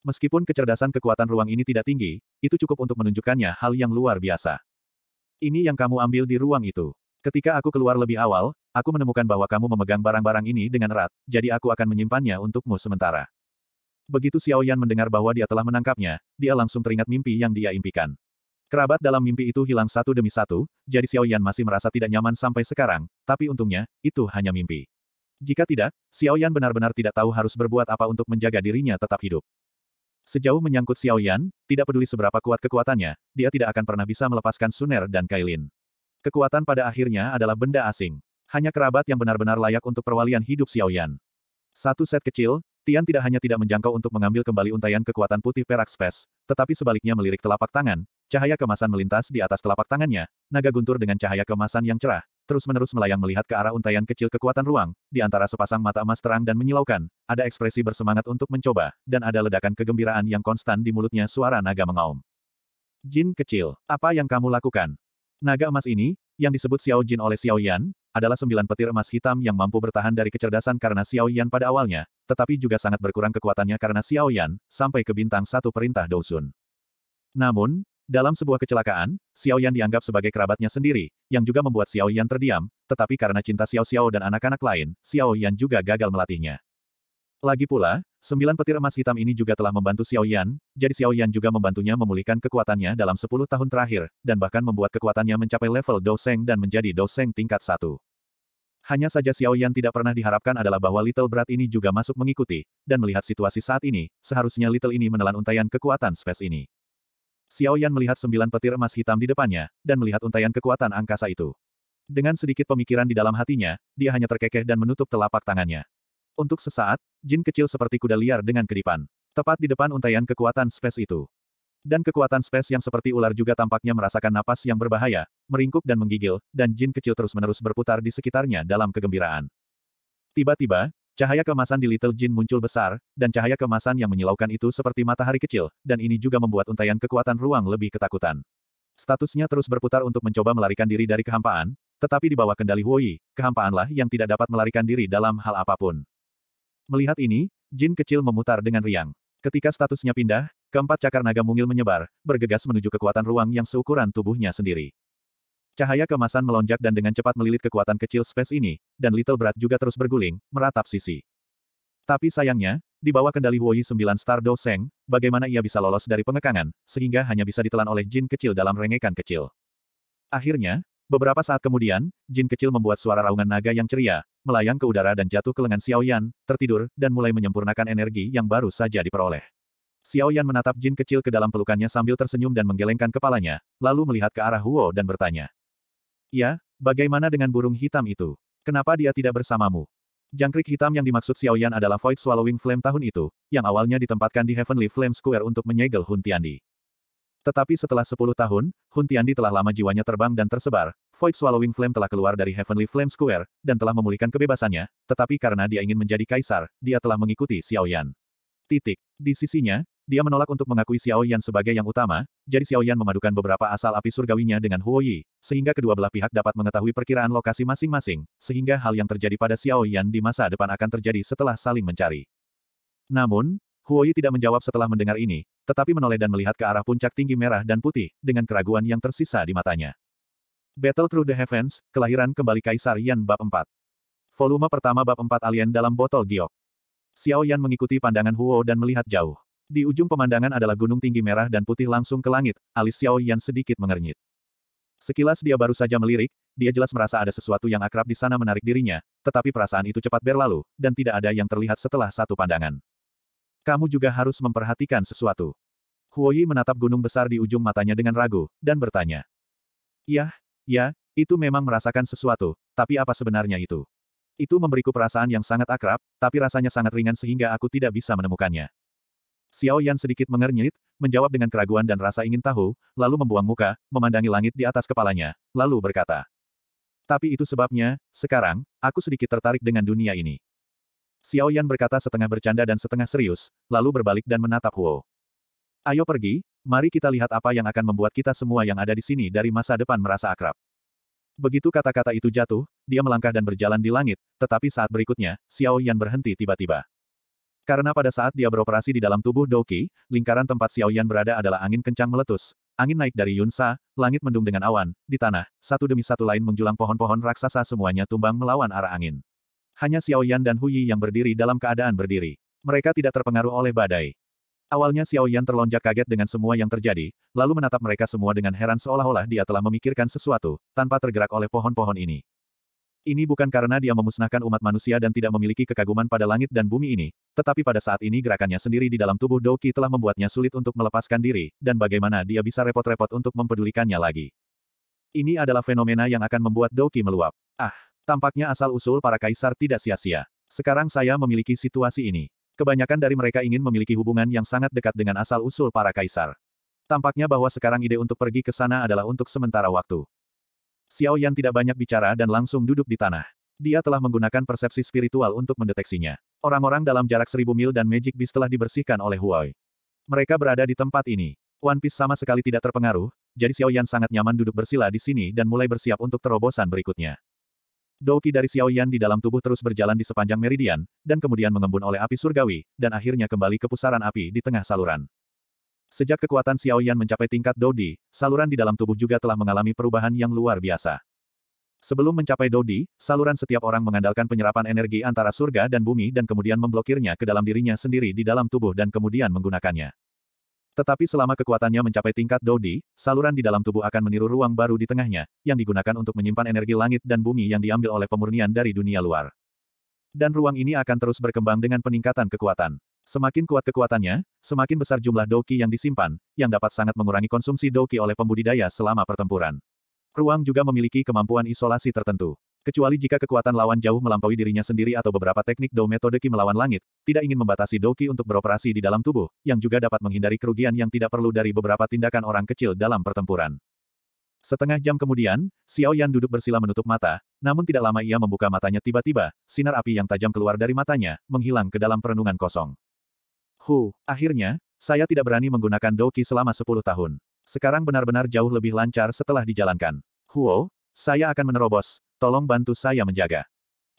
S1: Meskipun kecerdasan kekuatan ruang ini tidak tinggi, itu cukup untuk menunjukkannya hal yang luar biasa. Ini yang kamu ambil di ruang itu. Ketika aku keluar lebih awal, aku menemukan bahwa kamu memegang barang-barang ini dengan erat, jadi aku akan menyimpannya untukmu sementara. Begitu Xiaoyan mendengar bahwa dia telah menangkapnya, dia langsung teringat mimpi yang dia impikan. Kerabat dalam mimpi itu hilang satu demi satu, jadi Xiao Yan masih merasa tidak nyaman sampai sekarang, tapi untungnya, itu hanya mimpi. Jika tidak, Xiao Yan benar-benar tidak tahu harus berbuat apa untuk menjaga dirinya tetap hidup. Sejauh menyangkut Xiao Yan, tidak peduli seberapa kuat kekuatannya, dia tidak akan pernah bisa melepaskan Suner dan Kailin. Kekuatan pada akhirnya adalah benda asing. Hanya kerabat yang benar-benar layak untuk perwalian hidup Xiao Yan. Satu set kecil, Tian tidak hanya tidak menjangkau untuk mengambil kembali untayan kekuatan putih perak space, tetapi sebaliknya melirik telapak tangan, Cahaya kemasan melintas di atas telapak tangannya, naga guntur dengan cahaya kemasan yang cerah, terus-menerus melayang melihat ke arah untayan kecil kekuatan ruang, di antara sepasang mata emas terang dan menyilaukan, ada ekspresi bersemangat untuk mencoba, dan ada ledakan kegembiraan yang konstan di mulutnya suara naga mengaum. Jin kecil, apa yang kamu lakukan? Naga emas ini, yang disebut Xiao Jin oleh Xiao Yan, adalah sembilan petir emas hitam yang mampu bertahan dari kecerdasan karena Xiao Yan pada awalnya, tetapi juga sangat berkurang kekuatannya karena Xiao Yan, sampai ke bintang satu perintah Dousun. Namun, dalam sebuah kecelakaan, Xiao Yan dianggap sebagai kerabatnya sendiri, yang juga membuat Xiao Yan terdiam, tetapi karena cinta Xiao Xiao dan anak-anak lain, Xiao Yan juga gagal melatihnya. Lagi pula, sembilan petir emas hitam ini juga telah membantu Xiao Yan, jadi Xiao Yan juga membantunya memulihkan kekuatannya dalam sepuluh tahun terakhir, dan bahkan membuat kekuatannya mencapai level Doseng dan menjadi Doseng tingkat satu. Hanya saja Xiao Yan tidak pernah diharapkan adalah bahwa Little Brat ini juga masuk mengikuti, dan melihat situasi saat ini, seharusnya Little ini menelan untaian kekuatan space ini. Xiao Yan melihat sembilan petir emas hitam di depannya, dan melihat untaian kekuatan angkasa itu. Dengan sedikit pemikiran di dalam hatinya, dia hanya terkekeh dan menutup telapak tangannya. Untuk sesaat, jin kecil seperti kuda liar dengan kedipan. Tepat di depan untaian kekuatan space itu. Dan kekuatan space yang seperti ular juga tampaknya merasakan napas yang berbahaya, meringkuk dan menggigil, dan jin kecil terus-menerus berputar di sekitarnya dalam kegembiraan. Tiba-tiba, Cahaya kemasan di Little Jin muncul besar, dan cahaya kemasan yang menyilaukan itu seperti matahari kecil, dan ini juga membuat untaian kekuatan ruang lebih ketakutan. Statusnya terus berputar untuk mencoba melarikan diri dari kehampaan, tetapi di bawah kendali Huoyi, kehampaanlah yang tidak dapat melarikan diri dalam hal apapun. Melihat ini, Jin kecil memutar dengan riang. Ketika statusnya pindah, keempat cakar naga mungil menyebar, bergegas menuju kekuatan ruang yang seukuran tubuhnya sendiri. Cahaya kemasan melonjak dan dengan cepat melilit kekuatan kecil space ini, dan Little Brat juga terus berguling, meratap sisi. Tapi sayangnya, di bawah kendali Huoyi 9 Star Do Seng, bagaimana ia bisa lolos dari pengekangan, sehingga hanya bisa ditelan oleh jin kecil dalam rengekan kecil. Akhirnya, beberapa saat kemudian, jin kecil membuat suara raungan naga yang ceria, melayang ke udara dan jatuh ke lengan Xiaoyan, tertidur, dan mulai menyempurnakan energi yang baru saja diperoleh. Xiaoyan menatap jin kecil ke dalam pelukannya sambil tersenyum dan menggelengkan kepalanya, lalu melihat ke arah Huo dan bertanya. Ya, bagaimana dengan burung hitam itu? Kenapa dia tidak bersamamu? Jangkrik hitam yang dimaksud Xiaoyan adalah Void Swallowing Flame tahun itu, yang awalnya ditempatkan di Heavenly Flame Square untuk menyegel Hun Tiandi. Tetapi setelah 10 tahun, Hun Tiandi telah lama jiwanya terbang dan tersebar, Void Swallowing Flame telah keluar dari Heavenly Flame Square, dan telah memulihkan kebebasannya, tetapi karena dia ingin menjadi kaisar, dia telah mengikuti Xiaoyan. Titik. Di sisinya, dia menolak untuk mengakui Xiao Yan sebagai yang utama, jadi Xiao Yan memadukan beberapa asal api surgawinya dengan Huo Yi, sehingga kedua belah pihak dapat mengetahui perkiraan lokasi masing-masing, sehingga hal yang terjadi pada Xiao Yan di masa depan akan terjadi setelah saling mencari. Namun, Huo Yi tidak menjawab setelah mendengar ini, tetapi menoleh dan melihat ke arah puncak tinggi merah dan putih, dengan keraguan yang tersisa di matanya. Battle Through the Heavens, Kelahiran Kembali Kaisar Yan Bab 4. Volume pertama Bab 4 Alien dalam Botol Giok. Xiao Yan mengikuti pandangan Huo dan melihat jauh. Di ujung pemandangan adalah gunung tinggi merah dan putih langsung ke langit, alis Xiao Yan sedikit mengernyit. Sekilas dia baru saja melirik, dia jelas merasa ada sesuatu yang akrab di sana menarik dirinya, tetapi perasaan itu cepat berlalu, dan tidak ada yang terlihat setelah satu pandangan. Kamu juga harus memperhatikan sesuatu. Huoyi menatap gunung besar di ujung matanya dengan ragu, dan bertanya. Yah, ya, itu memang merasakan sesuatu, tapi apa sebenarnya itu? Itu memberiku perasaan yang sangat akrab, tapi rasanya sangat ringan sehingga aku tidak bisa menemukannya. Xiao Yan sedikit mengernyit, menjawab dengan keraguan dan rasa ingin tahu, lalu membuang muka, memandangi langit di atas kepalanya, lalu berkata. Tapi itu sebabnya, sekarang, aku sedikit tertarik dengan dunia ini. Xiao Yan berkata setengah bercanda dan setengah serius, lalu berbalik dan menatap Huo. Ayo pergi, mari kita lihat apa yang akan membuat kita semua yang ada di sini dari masa depan merasa akrab. Begitu kata-kata itu jatuh, dia melangkah dan berjalan di langit, tetapi saat berikutnya, Xiao Yan berhenti tiba-tiba. Karena pada saat dia beroperasi di dalam tubuh Doki, lingkaran tempat Xiaoyan berada adalah angin kencang meletus. Angin naik dari Yunsa, langit mendung dengan awan, di tanah, satu demi satu lain menjulang pohon-pohon raksasa semuanya tumbang melawan arah angin. Hanya Xiaoyan dan Huyi yang berdiri dalam keadaan berdiri. Mereka tidak terpengaruh oleh badai. Awalnya Xiaoyan terlonjak kaget dengan semua yang terjadi, lalu menatap mereka semua dengan heran seolah-olah dia telah memikirkan sesuatu, tanpa tergerak oleh pohon-pohon ini. Ini bukan karena dia memusnahkan umat manusia dan tidak memiliki kekaguman pada langit dan bumi ini, tetapi pada saat ini gerakannya sendiri di dalam tubuh Doki telah membuatnya sulit untuk melepaskan diri, dan bagaimana dia bisa repot-repot untuk mempedulikannya lagi. Ini adalah fenomena yang akan membuat Doki meluap. Ah, tampaknya asal-usul para kaisar tidak sia-sia. Sekarang saya memiliki situasi ini. Kebanyakan dari mereka ingin memiliki hubungan yang sangat dekat dengan asal-usul para kaisar. Tampaknya bahwa sekarang ide untuk pergi ke sana adalah untuk sementara waktu. Xiao Yan tidak banyak bicara dan langsung duduk di tanah. Dia telah menggunakan persepsi spiritual untuk mendeteksinya. Orang-orang dalam jarak seribu mil dan Magic Beast telah dibersihkan oleh Huawei. Mereka berada di tempat ini. One Piece sama sekali tidak terpengaruh, jadi Xiao Yan sangat nyaman duduk bersila di sini dan mulai bersiap untuk terobosan berikutnya. Douki dari Xiao Yan di dalam tubuh terus berjalan di sepanjang meridian, dan kemudian mengembun oleh api surgawi, dan akhirnya kembali ke pusaran api di tengah saluran. Sejak kekuatan Xiaoyan mencapai tingkat Dodi, saluran di dalam tubuh juga telah mengalami perubahan yang luar biasa. Sebelum mencapai Dodi, saluran setiap orang mengandalkan penyerapan energi antara surga dan bumi dan kemudian memblokirnya ke dalam dirinya sendiri di dalam tubuh dan kemudian menggunakannya. Tetapi selama kekuatannya mencapai tingkat Dodi, saluran di dalam tubuh akan meniru ruang baru di tengahnya, yang digunakan untuk menyimpan energi langit dan bumi yang diambil oleh pemurnian dari dunia luar. Dan ruang ini akan terus berkembang dengan peningkatan kekuatan. Semakin kuat kekuatannya, semakin besar jumlah doki yang disimpan, yang dapat sangat mengurangi konsumsi doki oleh pembudidaya selama pertempuran. Ruang juga memiliki kemampuan isolasi tertentu. Kecuali jika kekuatan lawan jauh melampaui dirinya sendiri atau beberapa teknik do metode Ki melawan langit, tidak ingin membatasi doki untuk beroperasi di dalam tubuh, yang juga dapat menghindari kerugian yang tidak perlu dari beberapa tindakan orang kecil dalam pertempuran. Setengah jam kemudian, Xiao Yan duduk bersila menutup mata, namun tidak lama ia membuka matanya tiba-tiba, sinar api yang tajam keluar dari matanya, menghilang ke dalam perenungan kosong. Hu, akhirnya, saya tidak berani menggunakan Doki selama 10 tahun. Sekarang benar-benar jauh lebih lancar setelah dijalankan. Huo, saya akan menerobos, tolong bantu saya menjaga.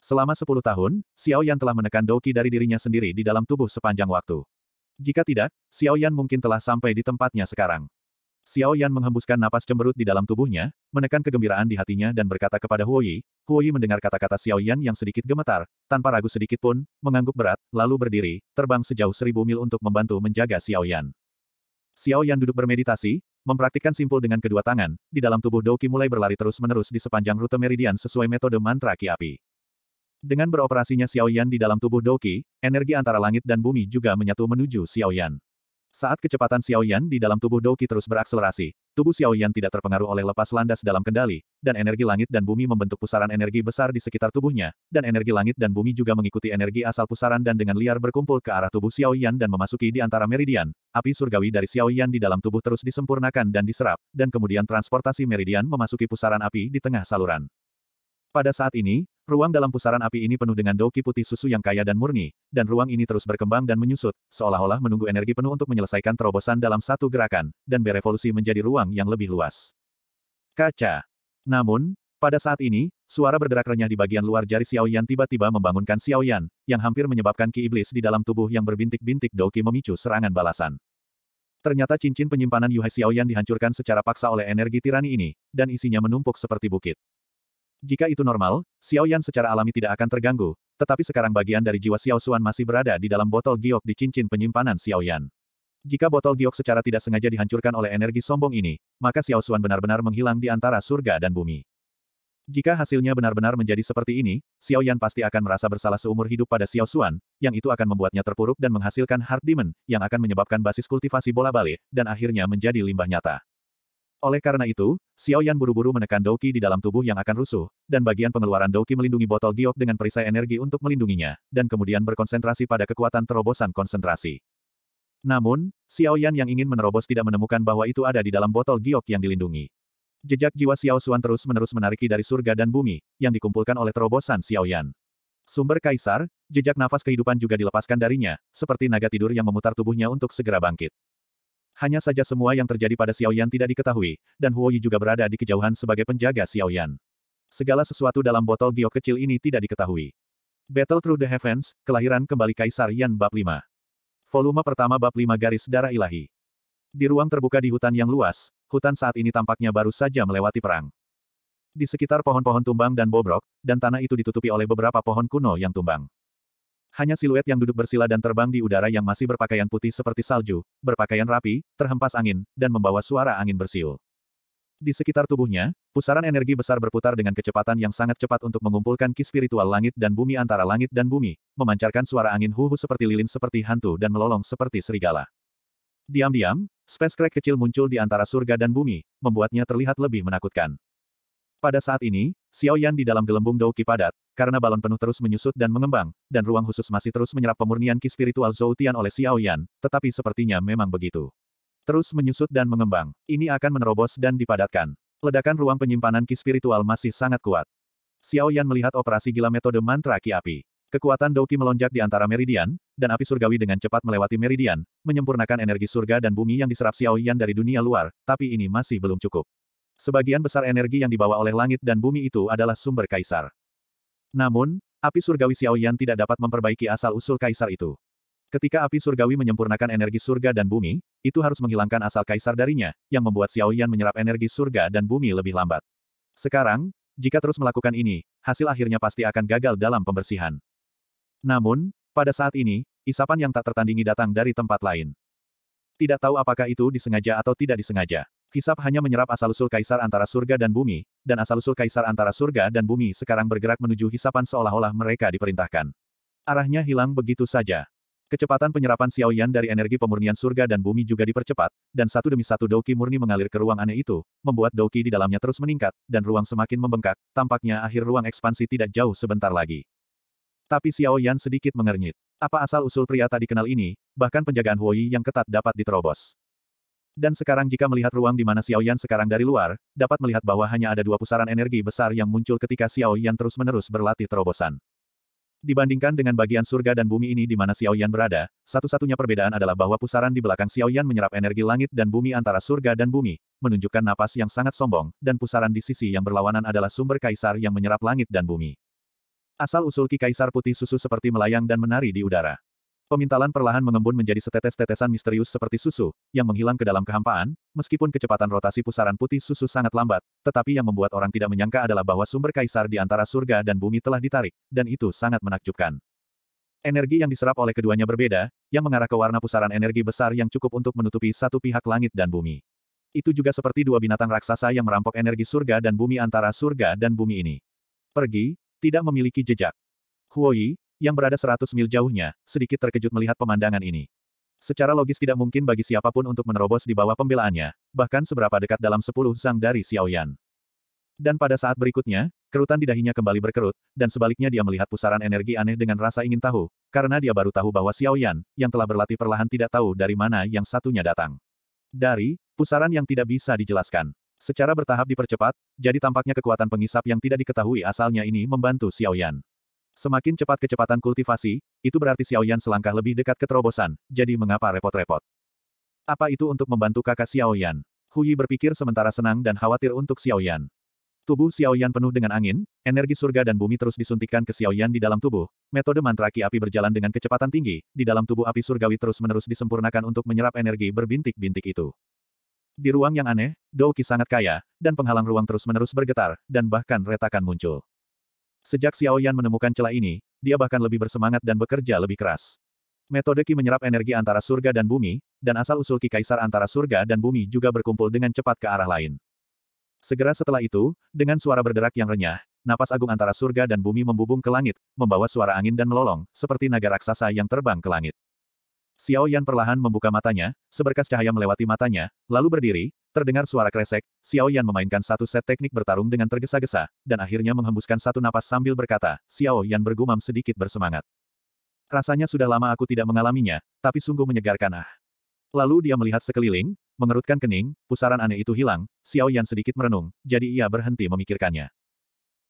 S1: Selama 10 tahun, Xiao Yan telah menekan Doki dari dirinya sendiri di dalam tubuh sepanjang waktu. Jika tidak, Xiao Yan mungkin telah sampai di tempatnya sekarang. Xiao Yan menghembuskan napas cemberut di dalam tubuhnya, menekan kegembiraan di hatinya dan berkata kepada Huo Yi. Huo Yi mendengar kata-kata Xiao Yan yang sedikit gemetar, tanpa ragu sedikit pun, mengangguk berat, lalu berdiri, terbang sejauh seribu mil untuk membantu menjaga Xiao Yan. Xiao Yan duduk bermeditasi, mempraktikkan simpul dengan kedua tangan, di dalam tubuh Douki mulai berlari terus-menerus di sepanjang rute meridian sesuai metode mantra Ki Api. Dengan beroperasinya Xiao Yan di dalam tubuh Douki, energi antara langit dan bumi juga menyatu menuju Xiao Yan. Saat kecepatan Xiaoyan di dalam tubuh Douki terus berakselerasi, tubuh Xiaoyan tidak terpengaruh oleh lepas landas dalam kendali, dan energi langit dan bumi membentuk pusaran energi besar di sekitar tubuhnya, dan energi langit dan bumi juga mengikuti energi asal pusaran dan dengan liar berkumpul ke arah tubuh Xiaoyan dan memasuki di antara meridian. Api surgawi dari Xiaoyan di dalam tubuh terus disempurnakan dan diserap, dan kemudian transportasi meridian memasuki pusaran api di tengah saluran. Pada saat ini, ruang dalam pusaran api ini penuh dengan doki putih susu yang kaya dan murni, dan ruang ini terus berkembang dan menyusut, seolah-olah menunggu energi penuh untuk menyelesaikan terobosan dalam satu gerakan, dan berevolusi menjadi ruang yang lebih luas. Kaca. Namun, pada saat ini, suara bergerak renyah di bagian luar jari Xiaoyan tiba-tiba membangunkan Xiaoyan, yang hampir menyebabkan ki iblis di dalam tubuh yang berbintik-bintik Doki memicu serangan balasan. Ternyata cincin penyimpanan Yuhai Xiaoyan dihancurkan secara paksa oleh energi tirani ini, dan isinya menumpuk seperti bukit. Jika itu normal, Xiao Yan secara alami tidak akan terganggu, tetapi sekarang bagian dari jiwa Xiao Xuan masih berada di dalam botol giok di cincin penyimpanan Xiao Yan. Jika botol giok secara tidak sengaja dihancurkan oleh energi sombong ini, maka Xiao Xuan benar-benar menghilang di antara surga dan bumi. Jika hasilnya benar-benar menjadi seperti ini, Xiao Yan pasti akan merasa bersalah seumur hidup pada Xiao Xuan, yang itu akan membuatnya terpuruk dan menghasilkan hard Demon, yang akan menyebabkan basis kultivasi bola balik, dan akhirnya menjadi limbah nyata. Oleh karena itu, Xiao Yan buru-buru menekan Douki di dalam tubuh yang akan rusuh, dan bagian pengeluaran Douki melindungi botol giok dengan perisai energi untuk melindunginya, dan kemudian berkonsentrasi pada kekuatan terobosan konsentrasi. Namun, Xiao Yan yang ingin menerobos tidak menemukan bahwa itu ada di dalam botol giok yang dilindungi. Jejak jiwa Xiao Xuan terus-menerus menariki dari surga dan bumi, yang dikumpulkan oleh terobosan Xiao Yan. Sumber kaisar, jejak nafas kehidupan juga dilepaskan darinya, seperti naga tidur yang memutar tubuhnya untuk segera bangkit. Hanya saja semua yang terjadi pada Xiaoyan tidak diketahui, dan Huo Yi juga berada di kejauhan sebagai penjaga Xiaoyan. Segala sesuatu dalam botol giok kecil ini tidak diketahui. Battle Through the Heavens, Kelahiran Kembali Kaisar Yan Bab 5. Volume pertama Bab 5 Garis Darah Ilahi. Di ruang terbuka di hutan yang luas, hutan saat ini tampaknya baru saja melewati perang. Di sekitar pohon-pohon tumbang dan bobrok, dan tanah itu ditutupi oleh beberapa pohon kuno yang tumbang hanya siluet yang duduk bersila dan terbang di udara yang masih berpakaian putih seperti salju, berpakaian rapi, terhempas angin, dan membawa suara angin bersiul. Di sekitar tubuhnya, pusaran energi besar berputar dengan kecepatan yang sangat cepat untuk mengumpulkan ki spiritual langit dan bumi antara langit dan bumi, memancarkan suara angin huhu seperti lilin seperti hantu dan melolong seperti serigala. Diam-diam, space crack kecil muncul di antara surga dan bumi, membuatnya terlihat lebih menakutkan. Pada saat ini, Xiao Yan di dalam gelembung Douqi padat, karena balon penuh terus menyusut dan mengembang, dan ruang khusus masih terus menyerap pemurnian ki spiritual Zhou Tian oleh Xiao Yan, tetapi sepertinya memang begitu. Terus menyusut dan mengembang, ini akan menerobos dan dipadatkan. Ledakan ruang penyimpanan ki spiritual masih sangat kuat. Xiao Yan melihat operasi gila metode mantra ki api. Kekuatan Qi melonjak di antara meridian, dan api surgawi dengan cepat melewati meridian, menyempurnakan energi surga dan bumi yang diserap Xiao Yan dari dunia luar, tapi ini masih belum cukup. Sebagian besar energi yang dibawa oleh langit dan bumi itu adalah sumber kaisar. Namun, api surgawi Xiaoyan tidak dapat memperbaiki asal-usul kaisar itu. Ketika api surgawi menyempurnakan energi surga dan bumi, itu harus menghilangkan asal kaisar darinya, yang membuat Xiaoyan menyerap energi surga dan bumi lebih lambat. Sekarang, jika terus melakukan ini, hasil akhirnya pasti akan gagal dalam pembersihan. Namun, pada saat ini, isapan yang tak tertandingi datang dari tempat lain. Tidak tahu apakah itu disengaja atau tidak disengaja. Hisap hanya menyerap asal-usul kaisar antara surga dan bumi, dan asal-usul kaisar antara surga dan bumi sekarang bergerak menuju hisapan seolah-olah mereka diperintahkan. Arahnya hilang begitu saja. Kecepatan penyerapan Xiaoyan dari energi pemurnian surga dan bumi juga dipercepat, dan satu demi satu doki murni mengalir ke ruang aneh itu, membuat doki di dalamnya terus meningkat, dan ruang semakin membengkak, tampaknya akhir ruang ekspansi tidak jauh sebentar lagi. Tapi Xiaoyan sedikit mengernyit. Apa asal-usul pria tadi kenal ini, bahkan penjagaan Huoyi yang ketat dapat diterobos. Dan sekarang jika melihat ruang di mana Xiao Yan sekarang dari luar, dapat melihat bahwa hanya ada dua pusaran energi besar yang muncul ketika Xiao Yan terus-menerus berlatih terobosan. Dibandingkan dengan bagian surga dan bumi ini di mana Xiao Yan berada, satu-satunya perbedaan adalah bahwa pusaran di belakang Xiao Yan menyerap energi langit dan bumi antara surga dan bumi, menunjukkan napas yang sangat sombong, dan pusaran di sisi yang berlawanan adalah sumber kaisar yang menyerap langit dan bumi. Asal-usul Ki Kaisar Putih Susu seperti melayang dan menari di udara. Pemintalan perlahan mengembun menjadi setetes-tetesan misterius seperti susu, yang menghilang ke dalam kehampaan, meskipun kecepatan rotasi pusaran putih susu sangat lambat, tetapi yang membuat orang tidak menyangka adalah bahwa sumber kaisar di antara surga dan bumi telah ditarik, dan itu sangat menakjubkan. Energi yang diserap oleh keduanya berbeda, yang mengarah ke warna pusaran energi besar yang cukup untuk menutupi satu pihak langit dan bumi. Itu juga seperti dua binatang raksasa yang merampok energi surga dan bumi antara surga dan bumi ini. Pergi, tidak memiliki jejak. Huoyi, yang berada seratus mil jauhnya, sedikit terkejut melihat pemandangan ini. Secara logis tidak mungkin bagi siapapun untuk menerobos di bawah pembelaannya, bahkan seberapa dekat dalam sepuluh zang dari Xiaoyan. Dan pada saat berikutnya, kerutan di dahinya kembali berkerut, dan sebaliknya dia melihat pusaran energi aneh dengan rasa ingin tahu, karena dia baru tahu bahwa Xiaoyan, yang telah berlatih perlahan tidak tahu dari mana yang satunya datang. Dari, pusaran yang tidak bisa dijelaskan. Secara bertahap dipercepat, jadi tampaknya kekuatan pengisap yang tidak diketahui asalnya ini membantu Xiaoyan. Semakin cepat kecepatan kultivasi, itu berarti Xiaoyan selangkah lebih dekat ke terobosan. jadi mengapa repot-repot? Apa itu untuk membantu kakak Xiaoyan? Huyi berpikir sementara senang dan khawatir untuk Xiaoyan. Tubuh Xiaoyan penuh dengan angin, energi surga dan bumi terus disuntikkan ke Xiaoyan di dalam tubuh. Metode mantra ki api berjalan dengan kecepatan tinggi, di dalam tubuh api surgawi terus-menerus disempurnakan untuk menyerap energi berbintik-bintik itu. Di ruang yang aneh, Qi sangat kaya, dan penghalang ruang terus-menerus bergetar, dan bahkan retakan muncul. Sejak Xiao Yan menemukan celah ini, dia bahkan lebih bersemangat dan bekerja lebih keras. Metode Qi menyerap energi antara surga dan bumi, dan asal-usul Ki Kaisar antara surga dan bumi juga berkumpul dengan cepat ke arah lain. Segera setelah itu, dengan suara berderak yang renyah, napas agung antara surga dan bumi membubung ke langit, membawa suara angin dan melolong, seperti naga raksasa yang terbang ke langit. Xiao Yan perlahan membuka matanya, seberkas cahaya melewati matanya, lalu berdiri, terdengar suara kresek, Xiao Yan memainkan satu set teknik bertarung dengan tergesa-gesa, dan akhirnya menghembuskan satu napas sambil berkata, Xiao Yan bergumam sedikit bersemangat. Rasanya sudah lama aku tidak mengalaminya, tapi sungguh menyegarkan ah. Lalu dia melihat sekeliling, mengerutkan kening, pusaran aneh itu hilang, Xiao Yan sedikit merenung, jadi ia berhenti memikirkannya.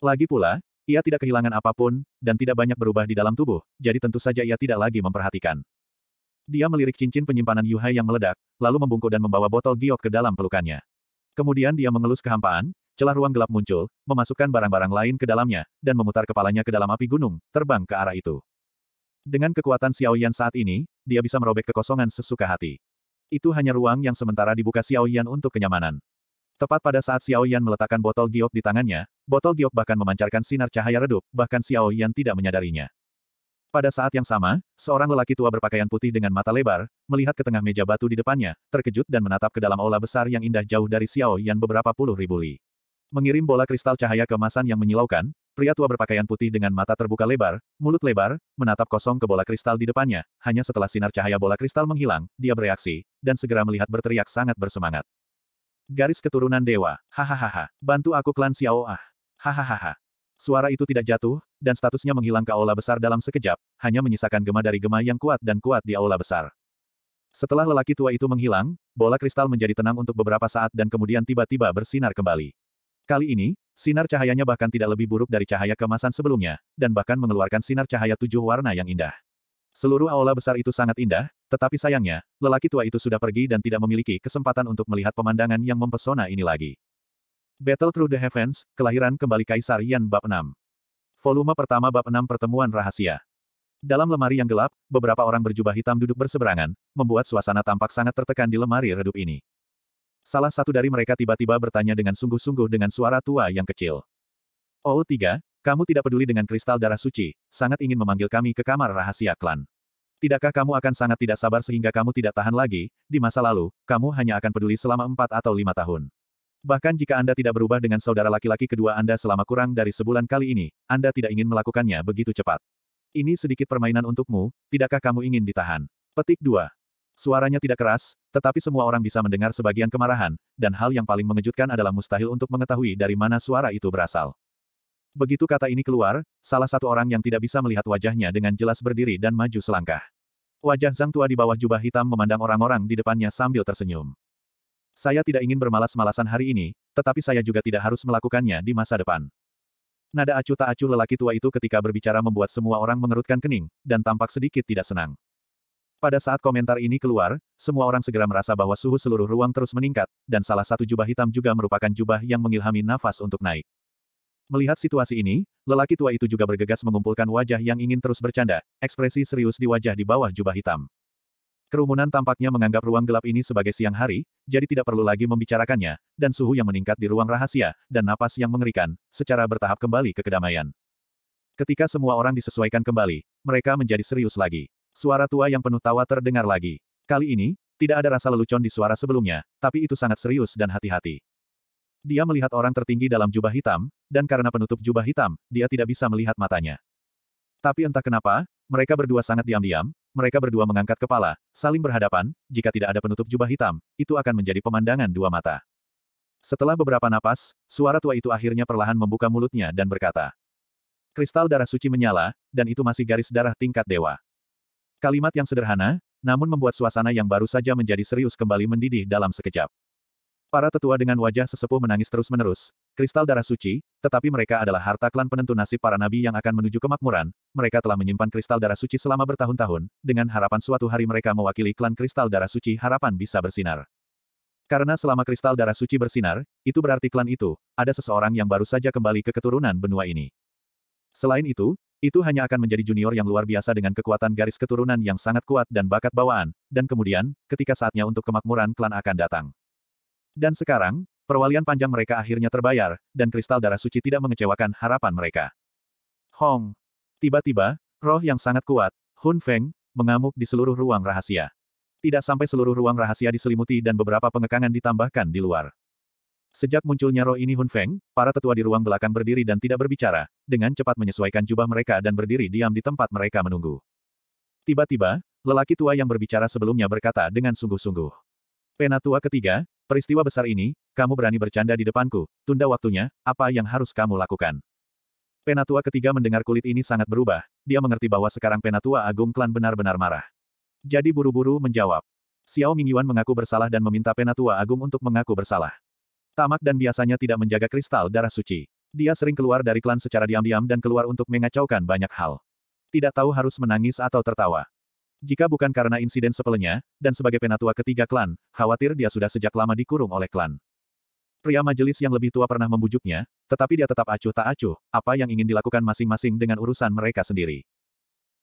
S1: Lagi pula, ia tidak kehilangan apapun, dan tidak banyak berubah di dalam tubuh, jadi tentu saja ia tidak lagi memperhatikan. Dia melirik cincin penyimpanan Yuhai yang meledak, lalu membungkuk dan membawa botol giok ke dalam pelukannya. Kemudian dia mengelus kehampaan, celah ruang gelap muncul, memasukkan barang-barang lain ke dalamnya, dan memutar kepalanya ke dalam api gunung, terbang ke arah itu. Dengan kekuatan Xiao Yan saat ini, dia bisa merobek kekosongan sesuka hati. Itu hanya ruang yang sementara dibuka Xiao Yan untuk kenyamanan. Tepat pada saat Xiao Yan meletakkan botol giok di tangannya, botol giok bahkan memancarkan sinar cahaya redup, bahkan Xiao Yan tidak menyadarinya. Pada saat yang sama, seorang lelaki tua berpakaian putih dengan mata lebar, melihat ke tengah meja batu di depannya, terkejut dan menatap ke dalam aula besar yang indah jauh dari Xiao Yan beberapa puluh ribu li. Mengirim bola kristal cahaya kemasan yang menyilaukan, pria tua berpakaian putih dengan mata terbuka lebar, mulut lebar, menatap kosong ke bola kristal di depannya, hanya setelah sinar cahaya bola kristal menghilang, dia bereaksi, dan segera melihat berteriak sangat bersemangat. Garis keturunan dewa, hahaha, bantu aku klan Xiao ah, hahaha. Suara itu tidak jatuh, dan statusnya menghilang ke aula besar dalam sekejap, hanya menyisakan gema dari gema yang kuat dan kuat di aula besar. Setelah lelaki tua itu menghilang, bola kristal menjadi tenang untuk beberapa saat dan kemudian tiba-tiba bersinar kembali. Kali ini, sinar cahayanya bahkan tidak lebih buruk dari cahaya kemasan sebelumnya, dan bahkan mengeluarkan sinar cahaya tujuh warna yang indah. Seluruh aula besar itu sangat indah, tetapi sayangnya, lelaki tua itu sudah pergi dan tidak memiliki kesempatan untuk melihat pemandangan yang mempesona ini lagi. Battle Through the Heavens, Kelahiran Kembali Kaisar Yan Bab 6 Volume pertama bab 6 pertemuan rahasia. Dalam lemari yang gelap, beberapa orang berjubah hitam duduk berseberangan, membuat suasana tampak sangat tertekan di lemari redup ini. Salah satu dari mereka tiba-tiba bertanya dengan sungguh-sungguh dengan suara tua yang kecil. Ol 3, kamu tidak peduli dengan kristal darah suci, sangat ingin memanggil kami ke kamar rahasia klan. Tidakkah kamu akan sangat tidak sabar sehingga kamu tidak tahan lagi, di masa lalu, kamu hanya akan peduli selama empat atau lima tahun. Bahkan jika Anda tidak berubah dengan saudara laki-laki kedua Anda selama kurang dari sebulan kali ini, Anda tidak ingin melakukannya begitu cepat. Ini sedikit permainan untukmu, tidakkah kamu ingin ditahan? Petik 2. Suaranya tidak keras, tetapi semua orang bisa mendengar sebagian kemarahan, dan hal yang paling mengejutkan adalah mustahil untuk mengetahui dari mana suara itu berasal. Begitu kata ini keluar, salah satu orang yang tidak bisa melihat wajahnya dengan jelas berdiri dan maju selangkah. Wajah Zhang Tua di bawah jubah hitam memandang orang-orang di depannya sambil tersenyum. Saya tidak ingin bermalas-malasan hari ini, tetapi saya juga tidak harus melakukannya di masa depan. Nada acuh tak acuh lelaki tua itu ketika berbicara membuat semua orang mengerutkan kening, dan tampak sedikit tidak senang. Pada saat komentar ini keluar, semua orang segera merasa bahwa suhu seluruh ruang terus meningkat, dan salah satu jubah hitam juga merupakan jubah yang mengilhami nafas untuk naik. Melihat situasi ini, lelaki tua itu juga bergegas mengumpulkan wajah yang ingin terus bercanda, ekspresi serius di wajah di bawah jubah hitam. Kerumunan tampaknya menganggap ruang gelap ini sebagai siang hari, jadi tidak perlu lagi membicarakannya, dan suhu yang meningkat di ruang rahasia, dan napas yang mengerikan, secara bertahap kembali ke kedamaian. Ketika semua orang disesuaikan kembali, mereka menjadi serius lagi. Suara tua yang penuh tawa terdengar lagi. Kali ini, tidak ada rasa lelucon di suara sebelumnya, tapi itu sangat serius dan hati-hati. Dia melihat orang tertinggi dalam jubah hitam, dan karena penutup jubah hitam, dia tidak bisa melihat matanya. Tapi entah kenapa, mereka berdua sangat diam-diam, mereka berdua mengangkat kepala, saling berhadapan, jika tidak ada penutup jubah hitam, itu akan menjadi pemandangan dua mata. Setelah beberapa napas, suara tua itu akhirnya perlahan membuka mulutnya dan berkata. Kristal darah suci menyala, dan itu masih garis darah tingkat dewa. Kalimat yang sederhana, namun membuat suasana yang baru saja menjadi serius kembali mendidih dalam sekejap. Para tetua dengan wajah sesepuh menangis terus-menerus, kristal darah suci, tetapi mereka adalah harta klan penentu nasib para nabi yang akan menuju kemakmuran, mereka telah menyimpan kristal darah suci selama bertahun-tahun, dengan harapan suatu hari mereka mewakili klan kristal darah suci harapan bisa bersinar. Karena selama kristal darah suci bersinar, itu berarti klan itu, ada seseorang yang baru saja kembali ke keturunan benua ini. Selain itu, itu hanya akan menjadi junior yang luar biasa dengan kekuatan garis keturunan yang sangat kuat dan bakat bawaan, dan kemudian, ketika saatnya untuk kemakmuran klan akan datang. Dan sekarang, Perwalian panjang mereka akhirnya terbayar, dan kristal darah suci tidak mengecewakan harapan mereka. Hong! Tiba-tiba, roh yang sangat kuat, Hun Feng, mengamuk di seluruh ruang rahasia. Tidak sampai seluruh ruang rahasia diselimuti dan beberapa pengekangan ditambahkan di luar. Sejak munculnya roh ini Hun Feng, para tetua di ruang belakang berdiri dan tidak berbicara, dengan cepat menyesuaikan jubah mereka dan berdiri diam di tempat mereka menunggu. Tiba-tiba, lelaki tua yang berbicara sebelumnya berkata dengan sungguh-sungguh. Penatua ketiga, Peristiwa besar ini, kamu berani bercanda di depanku, tunda waktunya, apa yang harus kamu lakukan? Penatua ketiga mendengar kulit ini sangat berubah, dia mengerti bahwa sekarang Penatua Agung Klan benar-benar marah. Jadi buru-buru menjawab. Xiao Mingyuan mengaku bersalah dan meminta Penatua Agung untuk mengaku bersalah. Tamak dan biasanya tidak menjaga kristal darah suci. Dia sering keluar dari klan secara diam-diam dan keluar untuk mengacaukan banyak hal. Tidak tahu harus menangis atau tertawa. Jika bukan karena insiden sepelenya, dan sebagai penatua ketiga klan, khawatir dia sudah sejak lama dikurung oleh klan. Pria majelis yang lebih tua pernah membujuknya, tetapi dia tetap acuh tak acuh, apa yang ingin dilakukan masing-masing dengan urusan mereka sendiri.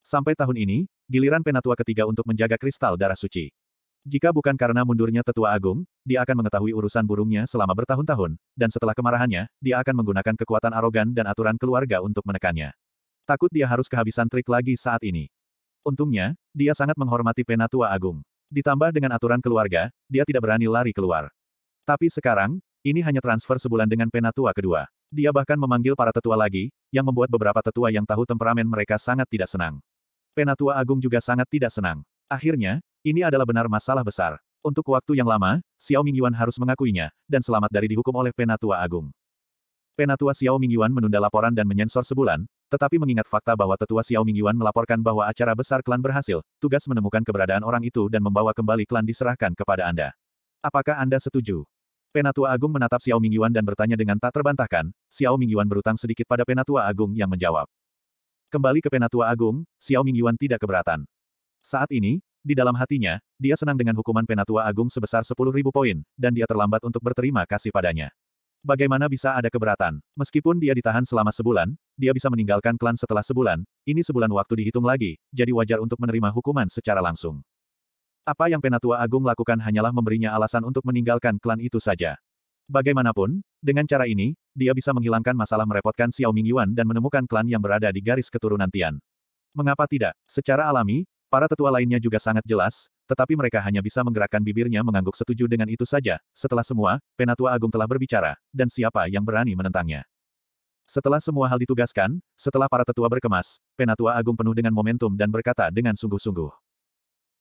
S1: Sampai tahun ini, giliran penatua ketiga untuk menjaga kristal darah suci. Jika bukan karena mundurnya tetua agung, dia akan mengetahui urusan burungnya selama bertahun-tahun, dan setelah kemarahannya, dia akan menggunakan kekuatan arogan dan aturan keluarga untuk menekannya. Takut dia harus kehabisan trik lagi saat ini. Untungnya, dia sangat menghormati Penatua Agung. Ditambah dengan aturan keluarga, dia tidak berani lari keluar. Tapi sekarang, ini hanya transfer sebulan dengan Penatua kedua. Dia bahkan memanggil para tetua lagi, yang membuat beberapa tetua yang tahu temperamen mereka sangat tidak senang. Penatua Agung juga sangat tidak senang. Akhirnya, ini adalah benar masalah besar. Untuk waktu yang lama, Xiao Mingyuan harus mengakuinya, dan selamat dari dihukum oleh Penatua Agung. Penatua Xiao Mingyuan menunda laporan dan menyensor sebulan, tetapi mengingat fakta bahwa tetua Xiao Mingyuan melaporkan bahwa acara besar klan berhasil, tugas menemukan keberadaan orang itu dan membawa kembali klan diserahkan kepada Anda. Apakah Anda setuju? Penatua Agung menatap Xiao Mingyuan dan bertanya dengan tak terbantahkan, Xiao Mingyuan berutang sedikit pada Penatua Agung yang menjawab. Kembali ke Penatua Agung, Xiao Mingyuan tidak keberatan. Saat ini, di dalam hatinya, dia senang dengan hukuman Penatua Agung sebesar 10.000 poin, dan dia terlambat untuk berterima kasih padanya. Bagaimana bisa ada keberatan? Meskipun dia ditahan selama sebulan, dia bisa meninggalkan klan setelah sebulan, ini sebulan waktu dihitung lagi, jadi wajar untuk menerima hukuman secara langsung. Apa yang Penatua Agung lakukan hanyalah memberinya alasan untuk meninggalkan klan itu saja. Bagaimanapun, dengan cara ini, dia bisa menghilangkan masalah merepotkan Xiao Mingyuan dan menemukan klan yang berada di garis keturunan Tian. Mengapa tidak? Secara alami, Para tetua lainnya juga sangat jelas, tetapi mereka hanya bisa menggerakkan bibirnya mengangguk setuju dengan itu saja. Setelah semua, Penatua Agung telah berbicara, dan siapa yang berani menentangnya? Setelah semua hal ditugaskan, setelah para tetua berkemas, Penatua Agung penuh dengan momentum dan berkata dengan sungguh-sungguh.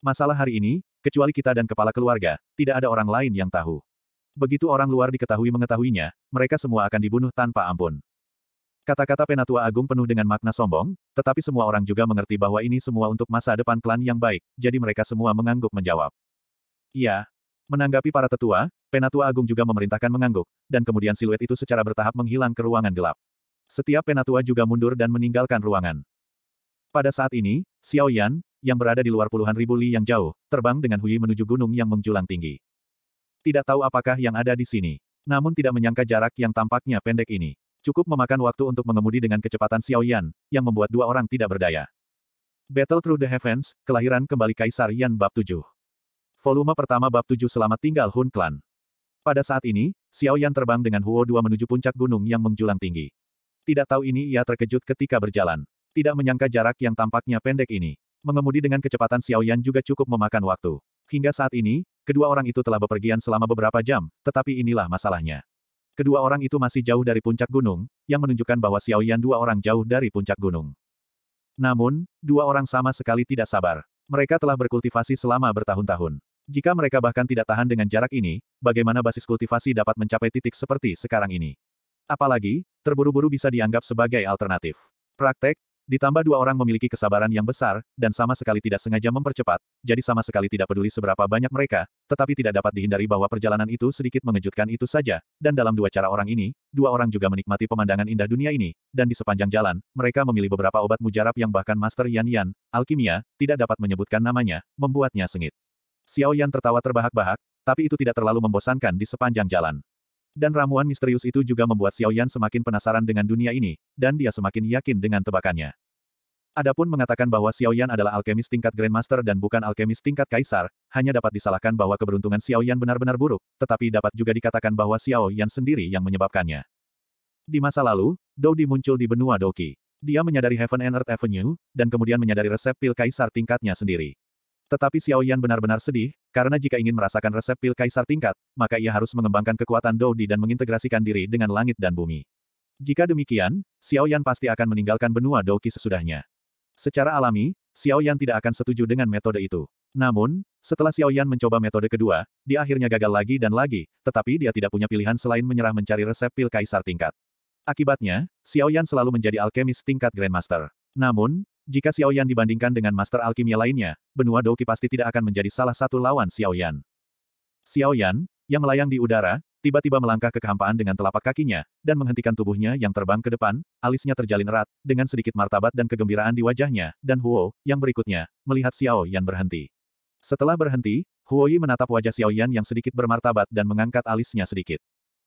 S1: Masalah hari ini, kecuali kita dan kepala keluarga, tidak ada orang lain yang tahu. Begitu orang luar diketahui mengetahuinya, mereka semua akan dibunuh tanpa ampun. Kata-kata Penatua Agung penuh dengan makna sombong, tetapi semua orang juga mengerti bahwa ini semua untuk masa depan klan yang baik, jadi mereka semua mengangguk menjawab. Iya. Menanggapi para tetua, Penatua Agung juga memerintahkan mengangguk, dan kemudian siluet itu secara bertahap menghilang ke ruangan gelap. Setiap Penatua juga mundur dan meninggalkan ruangan. Pada saat ini, Xiao Yan, yang berada di luar puluhan ribu li yang jauh, terbang dengan Hui menuju gunung yang menjulang tinggi. Tidak tahu apakah yang ada di sini. Namun tidak menyangka jarak yang tampaknya pendek ini. Cukup memakan waktu untuk mengemudi dengan kecepatan Xiao Yan, yang membuat dua orang tidak berdaya. Battle Through the Heavens, Kelahiran Kembali Kaisar Yan Bab 7. Volume pertama Bab 7 Selamat Tinggal Hun Clan. Pada saat ini, Xiao Yan terbang dengan Huo dua menuju puncak gunung yang menjulang tinggi. Tidak tahu ini ia terkejut ketika berjalan. Tidak menyangka jarak yang tampaknya pendek ini. Mengemudi dengan kecepatan Xiao Yan juga cukup memakan waktu. Hingga saat ini, kedua orang itu telah bepergian selama beberapa jam, tetapi inilah masalahnya. Kedua orang itu masih jauh dari puncak gunung, yang menunjukkan bahwa Xiao Yan dua orang jauh dari puncak gunung. Namun, dua orang sama sekali tidak sabar. Mereka telah berkultivasi selama bertahun-tahun. Jika mereka bahkan tidak tahan dengan jarak ini, bagaimana basis kultivasi dapat mencapai titik seperti sekarang ini? Apalagi, terburu-buru bisa dianggap sebagai alternatif. Praktek, Ditambah dua orang memiliki kesabaran yang besar, dan sama sekali tidak sengaja mempercepat, jadi sama sekali tidak peduli seberapa banyak mereka, tetapi tidak dapat dihindari bahwa perjalanan itu sedikit mengejutkan itu saja, dan dalam dua cara orang ini, dua orang juga menikmati pemandangan indah dunia ini, dan di sepanjang jalan, mereka memilih beberapa obat mujarab yang bahkan Master Yan Yan, alkimia, tidak dapat menyebutkan namanya, membuatnya sengit. Xiao Yan tertawa terbahak-bahak, tapi itu tidak terlalu membosankan di sepanjang jalan. Dan ramuan misterius itu juga membuat Xiao Yan semakin penasaran dengan dunia ini, dan dia semakin yakin dengan tebakannya. Adapun mengatakan bahwa Xiao Yan adalah alkemis tingkat Grandmaster dan bukan alkemis tingkat Kaisar, hanya dapat disalahkan bahwa keberuntungan Xiao Yan benar-benar buruk, tetapi dapat juga dikatakan bahwa Xiao Yan sendiri yang menyebabkannya. Di masa lalu, Dou Di muncul di benua Doki. Dia menyadari Heaven and Earth Avenue, dan kemudian menyadari resep pil Kaisar tingkatnya sendiri. Tetapi Xiao Yan benar-benar sedih, karena jika ingin merasakan resep pil kaisar tingkat, maka ia harus mengembangkan kekuatan Dou Doudi dan mengintegrasikan diri dengan langit dan bumi. Jika demikian, Xiao Yan pasti akan meninggalkan benua Dou Qi sesudahnya. Secara alami, Xiao Yan tidak akan setuju dengan metode itu. Namun, setelah Xiao Yan mencoba metode kedua, dia akhirnya gagal lagi dan lagi, tetapi dia tidak punya pilihan selain menyerah mencari resep pil kaisar tingkat. Akibatnya, Xiao Yan selalu menjadi alkemis tingkat Grandmaster. Namun, jika Xiao Yan dibandingkan dengan master alkimia lainnya, benua Douki pasti tidak akan menjadi salah satu lawan Xiao Yan. Xiao Yan, yang melayang di udara, tiba-tiba melangkah ke kehampaan dengan telapak kakinya, dan menghentikan tubuhnya yang terbang ke depan, alisnya terjalin erat, dengan sedikit martabat dan kegembiraan di wajahnya, dan Huo, yang berikutnya, melihat Xiao Yan berhenti. Setelah berhenti, Huo Yi menatap wajah Xiao Yan yang sedikit bermartabat dan mengangkat alisnya sedikit.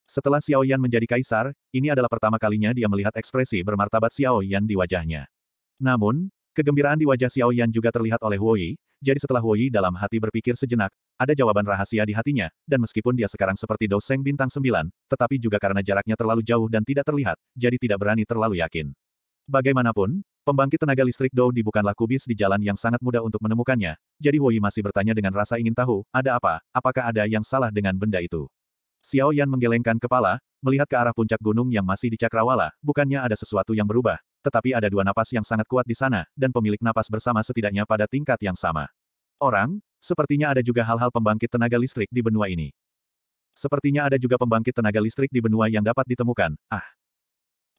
S1: Setelah Xiao Yan menjadi kaisar, ini adalah pertama kalinya dia melihat ekspresi bermartabat Xiao Yan di wajahnya. Namun, kegembiraan di wajah Xiao Yan juga terlihat oleh Huo Yi, jadi setelah Huo Yi dalam hati berpikir sejenak, ada jawaban rahasia di hatinya, dan meskipun dia sekarang seperti Doseng bintang sembilan, tetapi juga karena jaraknya terlalu jauh dan tidak terlihat, jadi tidak berani terlalu yakin. Bagaimanapun, Pembangkit tenaga listrik Dou di bukanlah kubis di jalan yang sangat mudah untuk menemukannya, jadi Huoyi masih bertanya dengan rasa ingin tahu, ada apa, apakah ada yang salah dengan benda itu. Xiao Yan menggelengkan kepala, melihat ke arah puncak gunung yang masih di cakrawala, bukannya ada sesuatu yang berubah, tetapi ada dua napas yang sangat kuat di sana, dan pemilik napas bersama setidaknya pada tingkat yang sama. Orang, sepertinya ada juga hal-hal pembangkit tenaga listrik di benua ini. Sepertinya ada juga pembangkit tenaga listrik di benua yang dapat ditemukan, ah.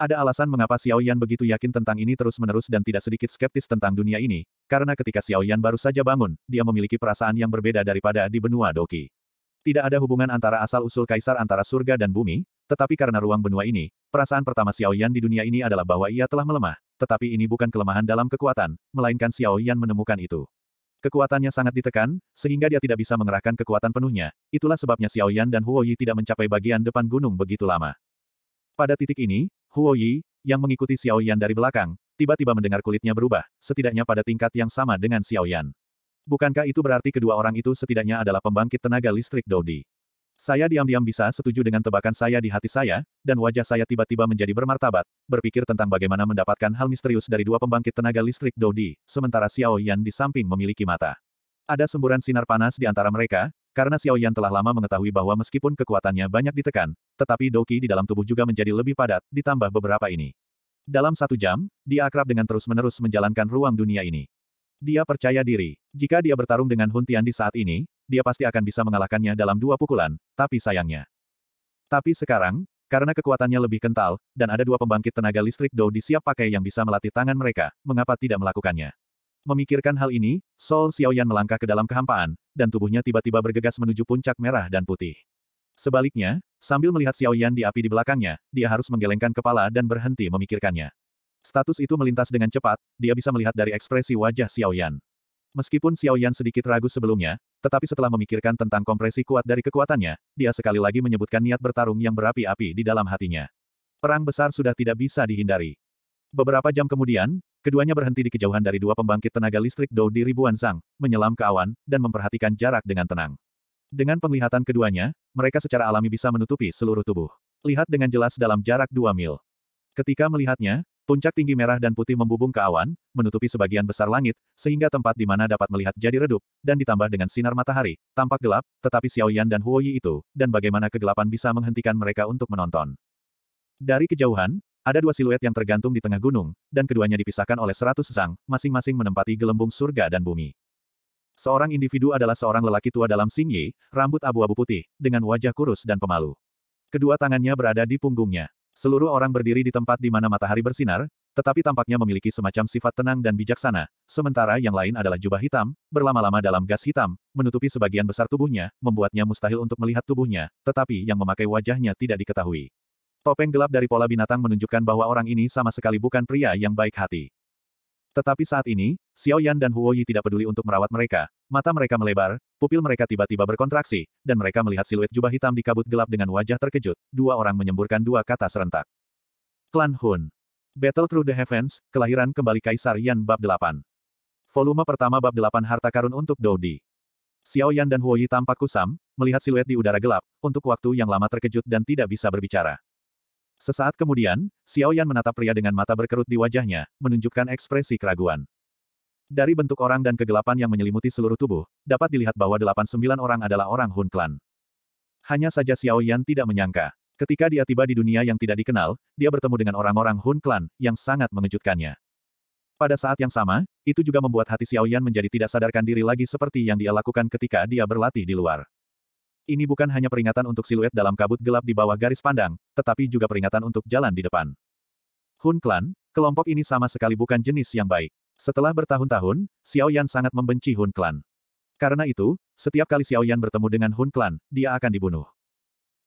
S1: Ada alasan mengapa Xiao Yan begitu yakin tentang ini terus-menerus dan tidak sedikit skeptis tentang dunia ini, karena ketika Xiao Yan baru saja bangun, dia memiliki perasaan yang berbeda daripada di benua Doki. Tidak ada hubungan antara asal-usul kaisar antara surga dan bumi, tetapi karena ruang benua ini, Perasaan pertama Xiao Yan di dunia ini adalah bahwa ia telah melemah, tetapi ini bukan kelemahan dalam kekuatan, melainkan Xiao Yan menemukan itu. Kekuatannya sangat ditekan, sehingga dia tidak bisa mengerahkan kekuatan penuhnya. Itulah sebabnya Xiao Yan dan Huo Yi tidak mencapai bagian depan gunung begitu lama. Pada titik ini, Huo Yi, yang mengikuti Xiao Yan dari belakang, tiba-tiba mendengar kulitnya berubah, setidaknya pada tingkat yang sama dengan Xiao Yan. Bukankah itu berarti kedua orang itu setidaknya adalah pembangkit tenaga listrik Dodi? Saya diam-diam bisa setuju dengan tebakan saya di hati saya, dan wajah saya tiba-tiba menjadi bermartabat, berpikir tentang bagaimana mendapatkan hal misterius dari dua pembangkit tenaga listrik Dodi, sementara Xiao Yan di samping memiliki mata. Ada semburan sinar panas di antara mereka, karena Xiao Yan telah lama mengetahui bahwa meskipun kekuatannya banyak ditekan, tetapi Doki di dalam tubuh juga menjadi lebih padat, ditambah beberapa ini. Dalam satu jam, dia akrab dengan terus-menerus menjalankan ruang dunia ini. Dia percaya diri, jika dia bertarung dengan Huntian di saat ini, dia pasti akan bisa mengalahkannya dalam dua pukulan, tapi sayangnya. Tapi sekarang, karena kekuatannya lebih kental, dan ada dua pembangkit tenaga listrik Dou siap pakai yang bisa melatih tangan mereka, mengapa tidak melakukannya? Memikirkan hal ini, Sol Xiaoyan melangkah ke dalam kehampaan, dan tubuhnya tiba-tiba bergegas menuju puncak merah dan putih. Sebaliknya, sambil melihat Xiaoyan di api di belakangnya, dia harus menggelengkan kepala dan berhenti memikirkannya. Status itu melintas dengan cepat, dia bisa melihat dari ekspresi wajah Xiaoyan. Meskipun Xiao Yan sedikit ragu sebelumnya, tetapi setelah memikirkan tentang kompresi kuat dari kekuatannya, dia sekali lagi menyebutkan niat bertarung yang berapi-api di dalam hatinya. Perang besar sudah tidak bisa dihindari. Beberapa jam kemudian, keduanya berhenti di kejauhan dari dua pembangkit tenaga listrik Dou di ribuan sang, menyelam ke awan, dan memperhatikan jarak dengan tenang. Dengan penglihatan keduanya, mereka secara alami bisa menutupi seluruh tubuh. Lihat dengan jelas dalam jarak dua mil. Ketika melihatnya, Puncak tinggi merah dan putih membubung ke awan, menutupi sebagian besar langit, sehingga tempat di mana dapat melihat jadi redup, dan ditambah dengan sinar matahari, tampak gelap, tetapi Xiao Yan dan Huoyi itu, dan bagaimana kegelapan bisa menghentikan mereka untuk menonton. Dari kejauhan, ada dua siluet yang tergantung di tengah gunung, dan keduanya dipisahkan oleh seratus sang, masing-masing menempati gelembung surga dan bumi. Seorang individu adalah seorang lelaki tua dalam Xingyi, rambut abu-abu putih, dengan wajah kurus dan pemalu. Kedua tangannya berada di punggungnya. Seluruh orang berdiri di tempat di mana matahari bersinar, tetapi tampaknya memiliki semacam sifat tenang dan bijaksana, sementara yang lain adalah jubah hitam, berlama-lama dalam gas hitam, menutupi sebagian besar tubuhnya, membuatnya mustahil untuk melihat tubuhnya, tetapi yang memakai wajahnya tidak diketahui. Topeng gelap dari pola binatang menunjukkan bahwa orang ini sama sekali bukan pria yang baik hati. Tetapi saat ini, Xiao Yan dan Huo Yi tidak peduli untuk merawat mereka, Mata mereka melebar, pupil mereka tiba-tiba berkontraksi, dan mereka melihat siluet jubah hitam di kabut gelap dengan wajah terkejut. Dua orang menyemburkan dua kata serentak. Klan Hun. Battle Through the Heavens, Kelahiran Kembali Kaisar Yan Bab 8. Volume pertama Bab 8 Harta Karun untuk Dodi. Xiao Yan dan Huoyi tampak kusam, melihat siluet di udara gelap, untuk waktu yang lama terkejut dan tidak bisa berbicara. Sesaat kemudian, Xiao Yan menatap pria dengan mata berkerut di wajahnya, menunjukkan ekspresi keraguan. Dari bentuk orang dan kegelapan yang menyelimuti seluruh tubuh, dapat dilihat bahwa delapan sembilan orang adalah orang Hun Clan. Hanya saja Xiao Yan tidak menyangka. Ketika dia tiba di dunia yang tidak dikenal, dia bertemu dengan orang-orang Hun Clan, yang sangat mengejutkannya. Pada saat yang sama, itu juga membuat hati Xiao Yan menjadi tidak sadarkan diri lagi seperti yang dia lakukan ketika dia berlatih di luar. Ini bukan hanya peringatan untuk siluet dalam kabut gelap di bawah garis pandang, tetapi juga peringatan untuk jalan di depan. Hun Clan, kelompok ini sama sekali bukan jenis yang baik. Setelah bertahun-tahun, Xiao Yan sangat membenci Hun Clan. Karena itu, setiap kali Xiao Yan bertemu dengan Hun Clan, dia akan dibunuh.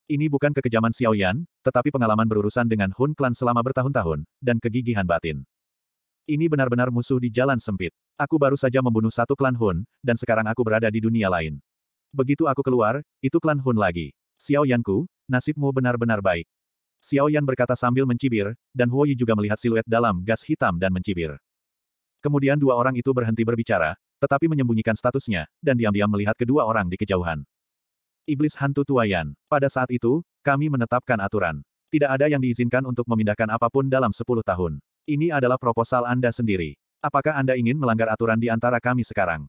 S1: Ini bukan kekejaman Xiao Yan, tetapi pengalaman berurusan dengan Hun Clan selama bertahun-tahun, dan kegigihan batin. Ini benar-benar musuh di jalan sempit. Aku baru saja membunuh satu klan Hun, dan sekarang aku berada di dunia lain. Begitu aku keluar, itu klan Hun lagi. Xiao Yanku, nasibmu benar-benar baik. Xiao Yan berkata sambil mencibir, dan Huo juga melihat siluet dalam gas hitam dan mencibir. Kemudian dua orang itu berhenti berbicara, tetapi menyembunyikan statusnya, dan diam-diam melihat kedua orang di kejauhan. Iblis hantu tuayan. Pada saat itu, kami menetapkan aturan. Tidak ada yang diizinkan untuk memindahkan apapun dalam 10 tahun. Ini adalah proposal Anda sendiri. Apakah Anda ingin melanggar aturan di antara kami sekarang?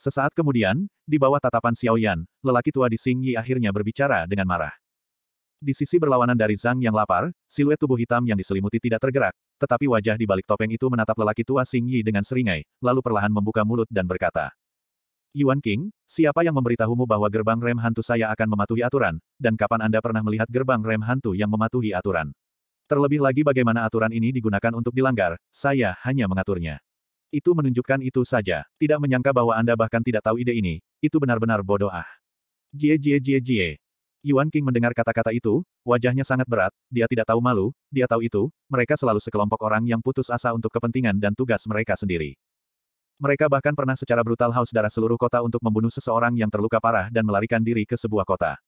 S1: Sesaat kemudian, di bawah tatapan Xiaoyan, lelaki tua di Xing Yi akhirnya berbicara dengan marah. Di sisi berlawanan dari Zhang yang lapar, siluet tubuh hitam yang diselimuti tidak tergerak, tetapi wajah di balik topeng itu menatap lelaki tua Xing Yi dengan seringai, lalu perlahan membuka mulut dan berkata. Yuan King, siapa yang memberitahumu bahwa gerbang rem hantu saya akan mematuhi aturan, dan kapan Anda pernah melihat gerbang rem hantu yang mematuhi aturan? Terlebih lagi bagaimana aturan ini digunakan untuk dilanggar, saya hanya mengaturnya. Itu menunjukkan itu saja. Tidak menyangka bahwa Anda bahkan tidak tahu ide ini. Itu benar-benar bodoh ah. Jie jie jie jie. Yuan King mendengar kata-kata itu, wajahnya sangat berat, dia tidak tahu malu, dia tahu itu, mereka selalu sekelompok orang yang putus asa untuk kepentingan dan tugas mereka sendiri. Mereka bahkan pernah secara brutal haus darah seluruh kota untuk membunuh seseorang yang terluka parah dan melarikan diri ke sebuah kota.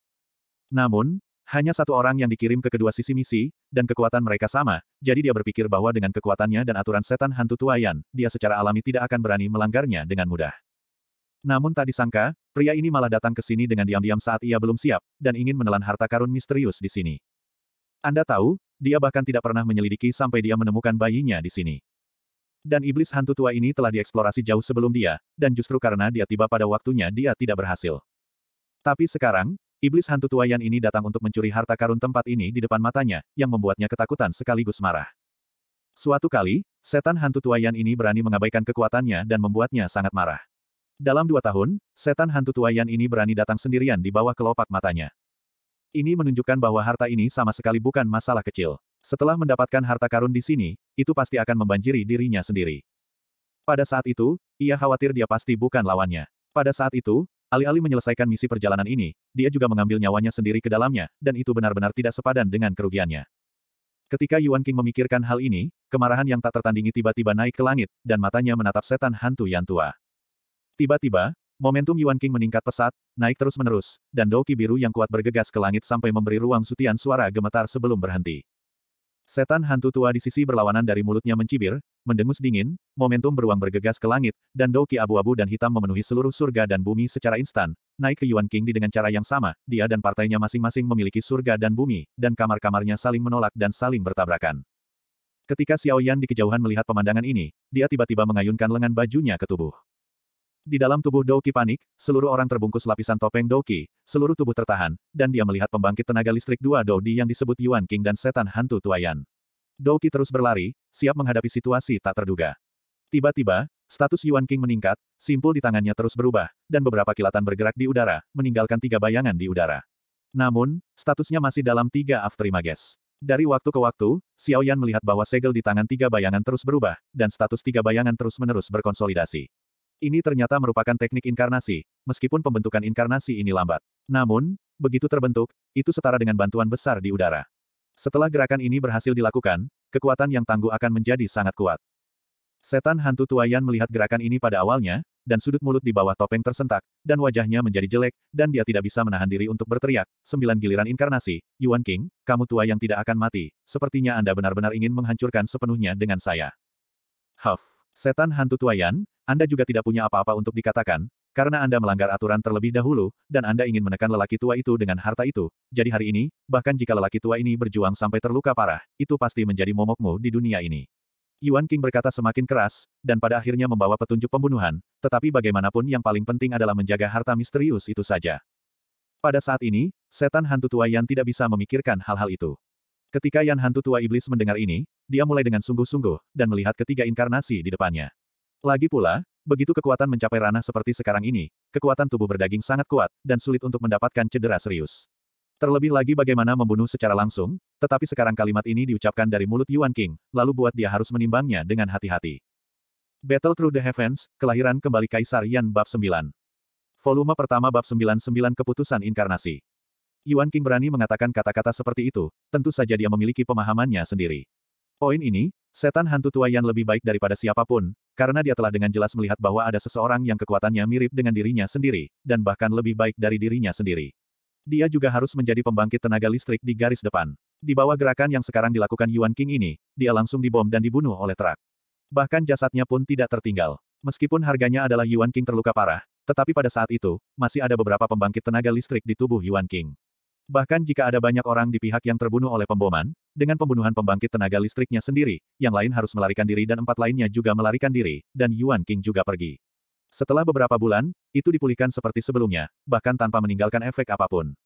S1: Namun, hanya satu orang yang dikirim ke kedua sisi misi, dan kekuatan mereka sama, jadi dia berpikir bahwa dengan kekuatannya dan aturan setan hantu tuayan, dia secara alami tidak akan berani melanggarnya dengan mudah. Namun tak disangka, pria ini malah datang ke sini dengan diam-diam saat ia belum siap, dan ingin menelan harta karun misterius di sini. Anda tahu, dia bahkan tidak pernah menyelidiki sampai dia menemukan bayinya di sini. Dan iblis hantu tua ini telah dieksplorasi jauh sebelum dia, dan justru karena dia tiba pada waktunya dia tidak berhasil. Tapi sekarang, iblis hantu tua yang ini datang untuk mencuri harta karun tempat ini di depan matanya, yang membuatnya ketakutan sekaligus marah. Suatu kali, setan hantu tua yang ini berani mengabaikan kekuatannya dan membuatnya sangat marah. Dalam dua tahun, setan hantu tua Yan ini berani datang sendirian di bawah kelopak matanya. Ini menunjukkan bahwa harta ini sama sekali bukan masalah kecil. Setelah mendapatkan harta karun di sini, itu pasti akan membanjiri dirinya sendiri. Pada saat itu, ia khawatir dia pasti bukan lawannya. Pada saat itu, alih-alih menyelesaikan misi perjalanan ini, dia juga mengambil nyawanya sendiri ke dalamnya, dan itu benar-benar tidak sepadan dengan kerugiannya. Ketika Yuan King memikirkan hal ini, kemarahan yang tak tertandingi tiba-tiba naik ke langit, dan matanya menatap setan hantu yang tua. Tiba-tiba, momentum Yuan King meningkat pesat, naik terus-menerus, dan doki biru yang kuat bergegas ke langit sampai memberi ruang sutian suara gemetar sebelum berhenti. Setan hantu tua di sisi berlawanan dari mulutnya mencibir, mendengus dingin, momentum beruang bergegas ke langit, dan doki abu-abu dan hitam memenuhi seluruh surga dan bumi secara instan, naik ke Yuan King dengan cara yang sama, dia dan partainya masing-masing memiliki surga dan bumi, dan kamar-kamarnya saling menolak dan saling bertabrakan. Ketika Xiao Yan di kejauhan melihat pemandangan ini, dia tiba-tiba mengayunkan lengan bajunya ke tubuh. Di dalam tubuh Doki panik, seluruh orang terbungkus lapisan topeng Doki, seluruh tubuh tertahan, dan dia melihat pembangkit tenaga listrik dua Doudi yang disebut Yuan King dan setan hantu Tuayan. Doki terus berlari, siap menghadapi situasi tak terduga. Tiba-tiba, status Yuan King meningkat, simpul di tangannya terus berubah, dan beberapa kilatan bergerak di udara, meninggalkan tiga bayangan di udara. Namun, statusnya masih dalam tiga Aftrimages. Dari waktu ke waktu, Xiao Yan melihat bahwa segel di tangan tiga bayangan terus berubah, dan status tiga bayangan terus-menerus berkonsolidasi. Ini ternyata merupakan teknik inkarnasi, meskipun pembentukan inkarnasi ini lambat. Namun, begitu terbentuk, itu setara dengan bantuan besar di udara. Setelah gerakan ini berhasil dilakukan, kekuatan yang tangguh akan menjadi sangat kuat. Setan hantu Tuayan melihat gerakan ini pada awalnya, dan sudut mulut di bawah topeng tersentak, dan wajahnya menjadi jelek, dan dia tidak bisa menahan diri untuk berteriak, sembilan giliran inkarnasi, Yuan King, kamu tua yang tidak akan mati, sepertinya Anda benar-benar ingin menghancurkan sepenuhnya dengan saya. Huff. Setan hantu tuayan, Anda juga tidak punya apa-apa untuk dikatakan, karena Anda melanggar aturan terlebih dahulu, dan Anda ingin menekan lelaki tua itu dengan harta itu. Jadi hari ini, bahkan jika lelaki tua ini berjuang sampai terluka parah, itu pasti menjadi momokmu di dunia ini. Yuan King berkata semakin keras, dan pada akhirnya membawa petunjuk pembunuhan, tetapi bagaimanapun yang paling penting adalah menjaga harta misterius itu saja. Pada saat ini, setan hantu tua Yan tidak bisa memikirkan hal-hal itu. Ketika Yan hantu tua iblis mendengar ini, dia mulai dengan sungguh-sungguh, dan melihat ketiga inkarnasi di depannya. Lagi pula, begitu kekuatan mencapai ranah seperti sekarang ini, kekuatan tubuh berdaging sangat kuat, dan sulit untuk mendapatkan cedera serius. Terlebih lagi bagaimana membunuh secara langsung, tetapi sekarang kalimat ini diucapkan dari mulut Yuan King, lalu buat dia harus menimbangnya dengan hati-hati. Battle Through the Heavens, Kelahiran Kembali Kaisar Yan Bab 9. Volume pertama Bab 99 Keputusan Inkarnasi. Yuan King berani mengatakan kata-kata seperti itu, tentu saja dia memiliki pemahamannya sendiri. Poin ini, setan hantu tua yang lebih baik daripada siapapun, karena dia telah dengan jelas melihat bahwa ada seseorang yang kekuatannya mirip dengan dirinya sendiri, dan bahkan lebih baik dari dirinya sendiri. Dia juga harus menjadi pembangkit tenaga listrik di garis depan. Di bawah gerakan yang sekarang dilakukan Yuan King ini, dia langsung dibom dan dibunuh oleh truk. Bahkan jasadnya pun tidak tertinggal. Meskipun harganya adalah Yuan King terluka parah, tetapi pada saat itu, masih ada beberapa pembangkit tenaga listrik di tubuh Yuan King. Bahkan jika ada banyak orang di pihak yang terbunuh oleh pemboman, dengan pembunuhan pembangkit tenaga listriknya sendiri, yang lain harus melarikan diri dan empat lainnya juga melarikan diri, dan Yuan King juga pergi. Setelah beberapa bulan, itu dipulihkan seperti sebelumnya, bahkan tanpa meninggalkan efek apapun.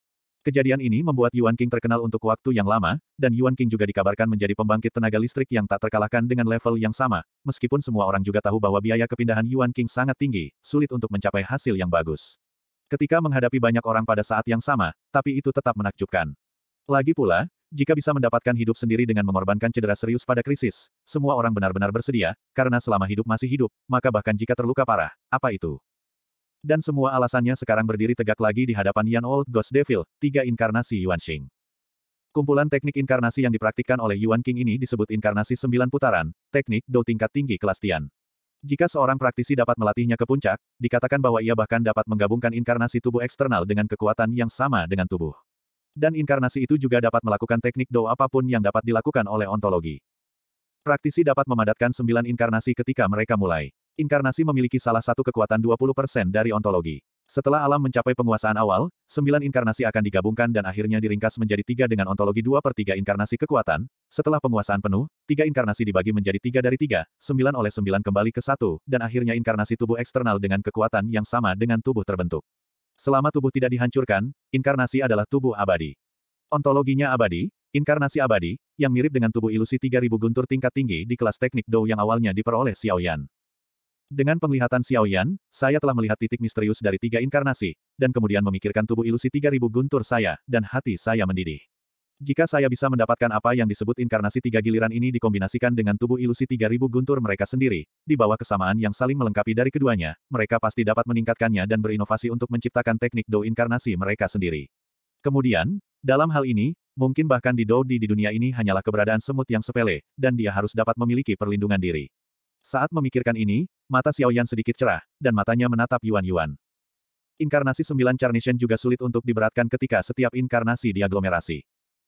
S1: Kejadian ini membuat Yuan King terkenal untuk waktu yang lama, dan Yuan King juga dikabarkan menjadi pembangkit tenaga listrik yang tak terkalahkan dengan level yang sama, meskipun semua orang juga tahu bahwa biaya kepindahan Yuan King sangat tinggi, sulit untuk mencapai hasil yang bagus ketika menghadapi banyak orang pada saat yang sama, tapi itu tetap menakjubkan. Lagi pula, jika bisa mendapatkan hidup sendiri dengan mengorbankan cedera serius pada krisis, semua orang benar-benar bersedia, karena selama hidup masih hidup, maka bahkan jika terluka parah, apa itu? Dan semua alasannya sekarang berdiri tegak lagi di hadapan Yan Old Ghost Devil, tiga inkarnasi Yuan Xing. Kumpulan teknik inkarnasi yang dipraktikkan oleh Yuan King ini disebut inkarnasi sembilan putaran, teknik do tingkat tinggi kelas Tian. Jika seorang praktisi dapat melatihnya ke puncak, dikatakan bahwa ia bahkan dapat menggabungkan inkarnasi tubuh eksternal dengan kekuatan yang sama dengan tubuh. Dan inkarnasi itu juga dapat melakukan teknik Dou apapun yang dapat dilakukan oleh ontologi. Praktisi dapat memadatkan sembilan inkarnasi ketika mereka mulai. Inkarnasi memiliki salah satu kekuatan 20% dari ontologi. Setelah alam mencapai penguasaan awal, sembilan inkarnasi akan digabungkan dan akhirnya diringkas menjadi tiga dengan ontologi dua per tiga inkarnasi kekuatan. Setelah penguasaan penuh, tiga inkarnasi dibagi menjadi tiga dari tiga, sembilan oleh sembilan kembali ke satu, dan akhirnya inkarnasi tubuh eksternal dengan kekuatan yang sama dengan tubuh terbentuk. Selama tubuh tidak dihancurkan, inkarnasi adalah tubuh abadi. Ontologinya abadi, inkarnasi abadi, yang mirip dengan tubuh ilusi 3000 guntur tingkat tinggi di kelas teknik Dou yang awalnya diperoleh Xiaoyan. Dengan penglihatan Xiaoyan, saya telah melihat titik misterius dari tiga inkarnasi, dan kemudian memikirkan tubuh ilusi tiga ribu guntur saya, dan hati saya mendidih. Jika saya bisa mendapatkan apa yang disebut inkarnasi tiga giliran ini dikombinasikan dengan tubuh ilusi tiga ribu guntur mereka sendiri, di bawah kesamaan yang saling melengkapi dari keduanya, mereka pasti dapat meningkatkannya dan berinovasi untuk menciptakan teknik Dou inkarnasi mereka sendiri. Kemudian, dalam hal ini, mungkin bahkan di Dodi di dunia ini hanyalah keberadaan semut yang sepele, dan dia harus dapat memiliki perlindungan diri. Saat memikirkan ini, mata Xiaoyan sedikit cerah, dan matanya menatap Yuan-Yuan. Inkarnasi sembilan Carnation juga sulit untuk diberatkan ketika setiap inkarnasi diaglomerasi.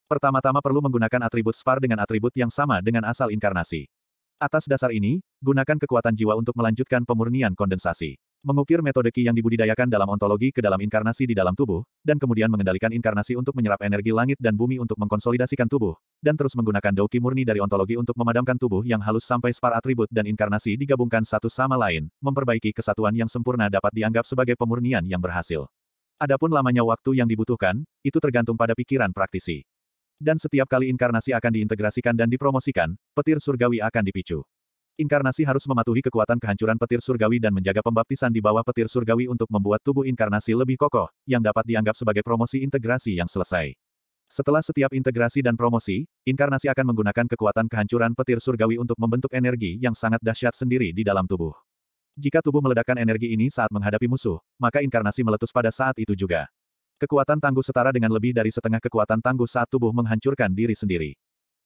S1: Pertama-tama perlu menggunakan atribut spar dengan atribut yang sama dengan asal inkarnasi. Atas dasar ini, gunakan kekuatan jiwa untuk melanjutkan pemurnian kondensasi. Mengukir metode Qi yang dibudidayakan dalam ontologi ke dalam inkarnasi di dalam tubuh, dan kemudian mengendalikan inkarnasi untuk menyerap energi langit dan bumi untuk mengkonsolidasikan tubuh, dan terus menggunakan Douki murni dari ontologi untuk memadamkan tubuh yang halus sampai spar atribut dan inkarnasi digabungkan satu sama lain, memperbaiki kesatuan yang sempurna dapat dianggap sebagai pemurnian yang berhasil. Adapun lamanya waktu yang dibutuhkan, itu tergantung pada pikiran praktisi. Dan setiap kali inkarnasi akan diintegrasikan dan dipromosikan, petir surgawi akan dipicu. Inkarnasi harus mematuhi kekuatan kehancuran petir surgawi dan menjaga pembaptisan di bawah petir surgawi untuk membuat tubuh inkarnasi lebih kokoh, yang dapat dianggap sebagai promosi integrasi yang selesai. Setelah setiap integrasi dan promosi, inkarnasi akan menggunakan kekuatan kehancuran petir surgawi untuk membentuk energi yang sangat dahsyat sendiri di dalam tubuh. Jika tubuh meledakkan energi ini saat menghadapi musuh, maka inkarnasi meletus pada saat itu juga. Kekuatan tangguh setara dengan lebih dari setengah kekuatan tangguh saat tubuh menghancurkan diri sendiri.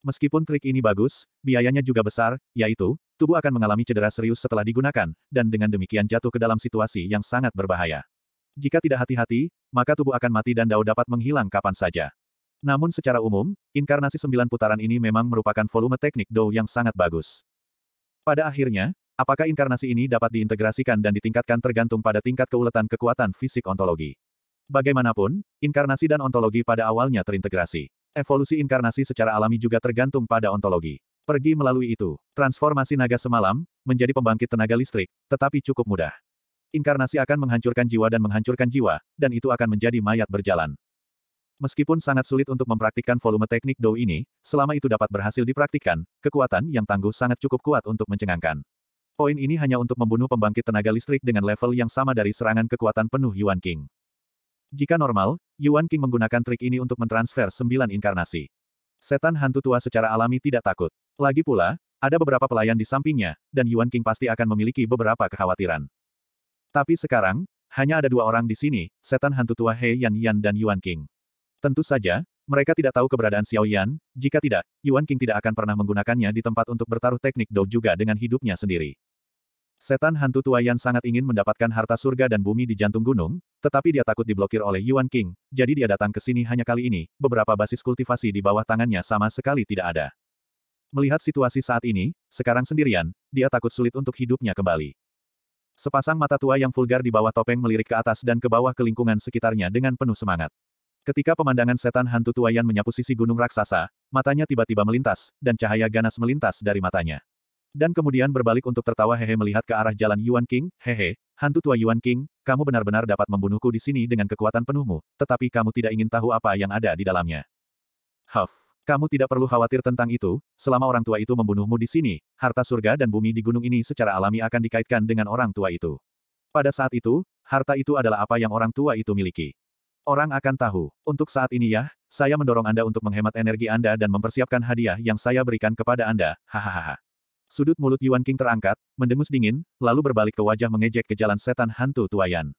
S1: Meskipun trik ini bagus, biayanya juga besar, yaitu, tubuh akan mengalami cedera serius setelah digunakan, dan dengan demikian jatuh ke dalam situasi yang sangat berbahaya. Jika tidak hati-hati, maka tubuh akan mati dan Dao dapat menghilang kapan saja. Namun secara umum, inkarnasi sembilan putaran ini memang merupakan volume teknik Dou yang sangat bagus. Pada akhirnya, apakah inkarnasi ini dapat diintegrasikan dan ditingkatkan tergantung pada tingkat keuletan kekuatan fisik ontologi. Bagaimanapun, inkarnasi dan ontologi pada awalnya terintegrasi. Evolusi inkarnasi secara alami juga tergantung pada ontologi. Pergi melalui itu, transformasi naga semalam, menjadi pembangkit tenaga listrik, tetapi cukup mudah. Inkarnasi akan menghancurkan jiwa dan menghancurkan jiwa, dan itu akan menjadi mayat berjalan. Meskipun sangat sulit untuk mempraktikkan volume teknik Dou ini, selama itu dapat berhasil dipraktikkan, kekuatan yang tangguh sangat cukup kuat untuk mencengangkan. Poin ini hanya untuk membunuh pembangkit tenaga listrik dengan level yang sama dari serangan kekuatan penuh Yuan King. Jika normal, Yuan King menggunakan trik ini untuk mentransfer sembilan inkarnasi. Setan hantu tua secara alami tidak takut. Lagi pula, ada beberapa pelayan di sampingnya, dan Yuan King pasti akan memiliki beberapa kekhawatiran. Tapi sekarang, hanya ada dua orang di sini, setan hantu tua He Yan Yan dan Yuan King. Tentu saja, mereka tidak tahu keberadaan Xiao Yan, jika tidak, Yuan King tidak akan pernah menggunakannya di tempat untuk bertaruh teknik Dou juga dengan hidupnya sendiri. Setan hantu tua Yan sangat ingin mendapatkan harta surga dan bumi di jantung gunung, tetapi dia takut diblokir oleh Yuan King, jadi dia datang ke sini hanya kali ini, beberapa basis kultivasi di bawah tangannya sama sekali tidak ada. Melihat situasi saat ini, sekarang sendirian, dia takut sulit untuk hidupnya kembali. Sepasang mata tua yang vulgar di bawah topeng melirik ke atas dan ke bawah ke lingkungan sekitarnya dengan penuh semangat. Ketika pemandangan setan hantu tua yang menyapu sisi gunung raksasa, matanya tiba-tiba melintas, dan cahaya ganas melintas dari matanya. Dan kemudian berbalik untuk tertawa hehe melihat ke arah jalan Yuan King, hehe, hantu tua Yuan King, kamu benar-benar dapat membunuhku di sini dengan kekuatan penuhmu, tetapi kamu tidak ingin tahu apa yang ada di dalamnya. Huff. Kamu tidak perlu khawatir tentang itu, selama orang tua itu membunuhmu di sini, harta surga dan bumi di gunung ini secara alami akan dikaitkan dengan orang tua itu. Pada saat itu, harta itu adalah apa yang orang tua itu miliki. Orang akan tahu. Untuk saat ini ya, saya mendorong Anda untuk menghemat energi Anda dan mempersiapkan hadiah yang saya berikan kepada Anda, hahaha. Sudut mulut Yuan King terangkat, mendengus dingin, lalu berbalik ke wajah mengejek ke jalan setan hantu tuayan.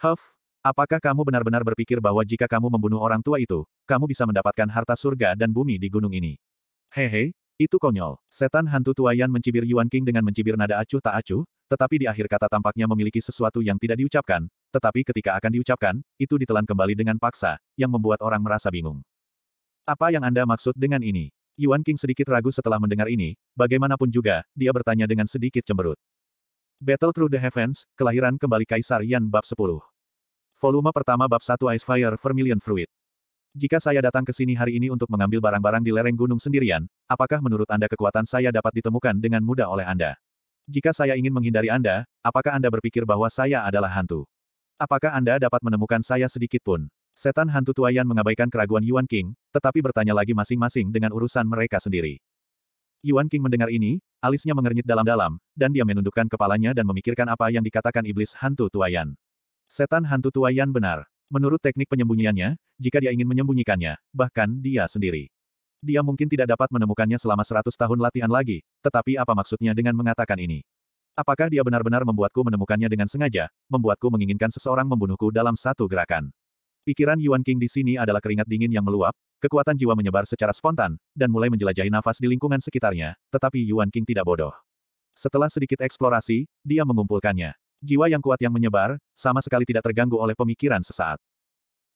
S1: Huff, apakah kamu benar-benar berpikir bahwa jika kamu membunuh orang tua itu, kamu bisa mendapatkan harta surga dan bumi di gunung ini? Hehe, itu konyol. Setan hantu tuayan mencibir Yuan King dengan mencibir nada acuh tak acuh, tetapi di akhir kata tampaknya memiliki sesuatu yang tidak diucapkan, tetapi ketika akan diucapkan, itu ditelan kembali dengan paksa, yang membuat orang merasa bingung. Apa yang Anda maksud dengan ini? Yuan King sedikit ragu setelah mendengar ini, bagaimanapun juga, dia bertanya dengan sedikit cemberut. Battle Through the Heavens, Kelahiran Kembali Kaisar Yan Bab 10. Volume pertama Bab 1 Ice Fire Vermilion Fruit. Jika saya datang ke sini hari ini untuk mengambil barang-barang di lereng gunung sendirian, apakah menurut Anda kekuatan saya dapat ditemukan dengan mudah oleh Anda? Jika saya ingin menghindari Anda, apakah Anda berpikir bahwa saya adalah hantu? Apakah Anda dapat menemukan saya sedikit pun? Setan hantu Yan mengabaikan keraguan Yuan King, tetapi bertanya lagi masing-masing dengan urusan mereka sendiri. Yuan King mendengar ini, alisnya mengernyit dalam-dalam, dan dia menundukkan kepalanya dan memikirkan apa yang dikatakan iblis hantu Yan. Setan hantu Yan benar. Menurut teknik penyembunyiannya, jika dia ingin menyembunyikannya, bahkan dia sendiri. Dia mungkin tidak dapat menemukannya selama seratus tahun latihan lagi, tetapi apa maksudnya dengan mengatakan ini? Apakah dia benar-benar membuatku menemukannya dengan sengaja, membuatku menginginkan seseorang membunuhku dalam satu gerakan? Pikiran Yuan King di sini adalah keringat dingin yang meluap, kekuatan jiwa menyebar secara spontan, dan mulai menjelajahi nafas di lingkungan sekitarnya, tetapi Yuan King tidak bodoh. Setelah sedikit eksplorasi, dia mengumpulkannya. Jiwa yang kuat yang menyebar, sama sekali tidak terganggu oleh pemikiran sesaat.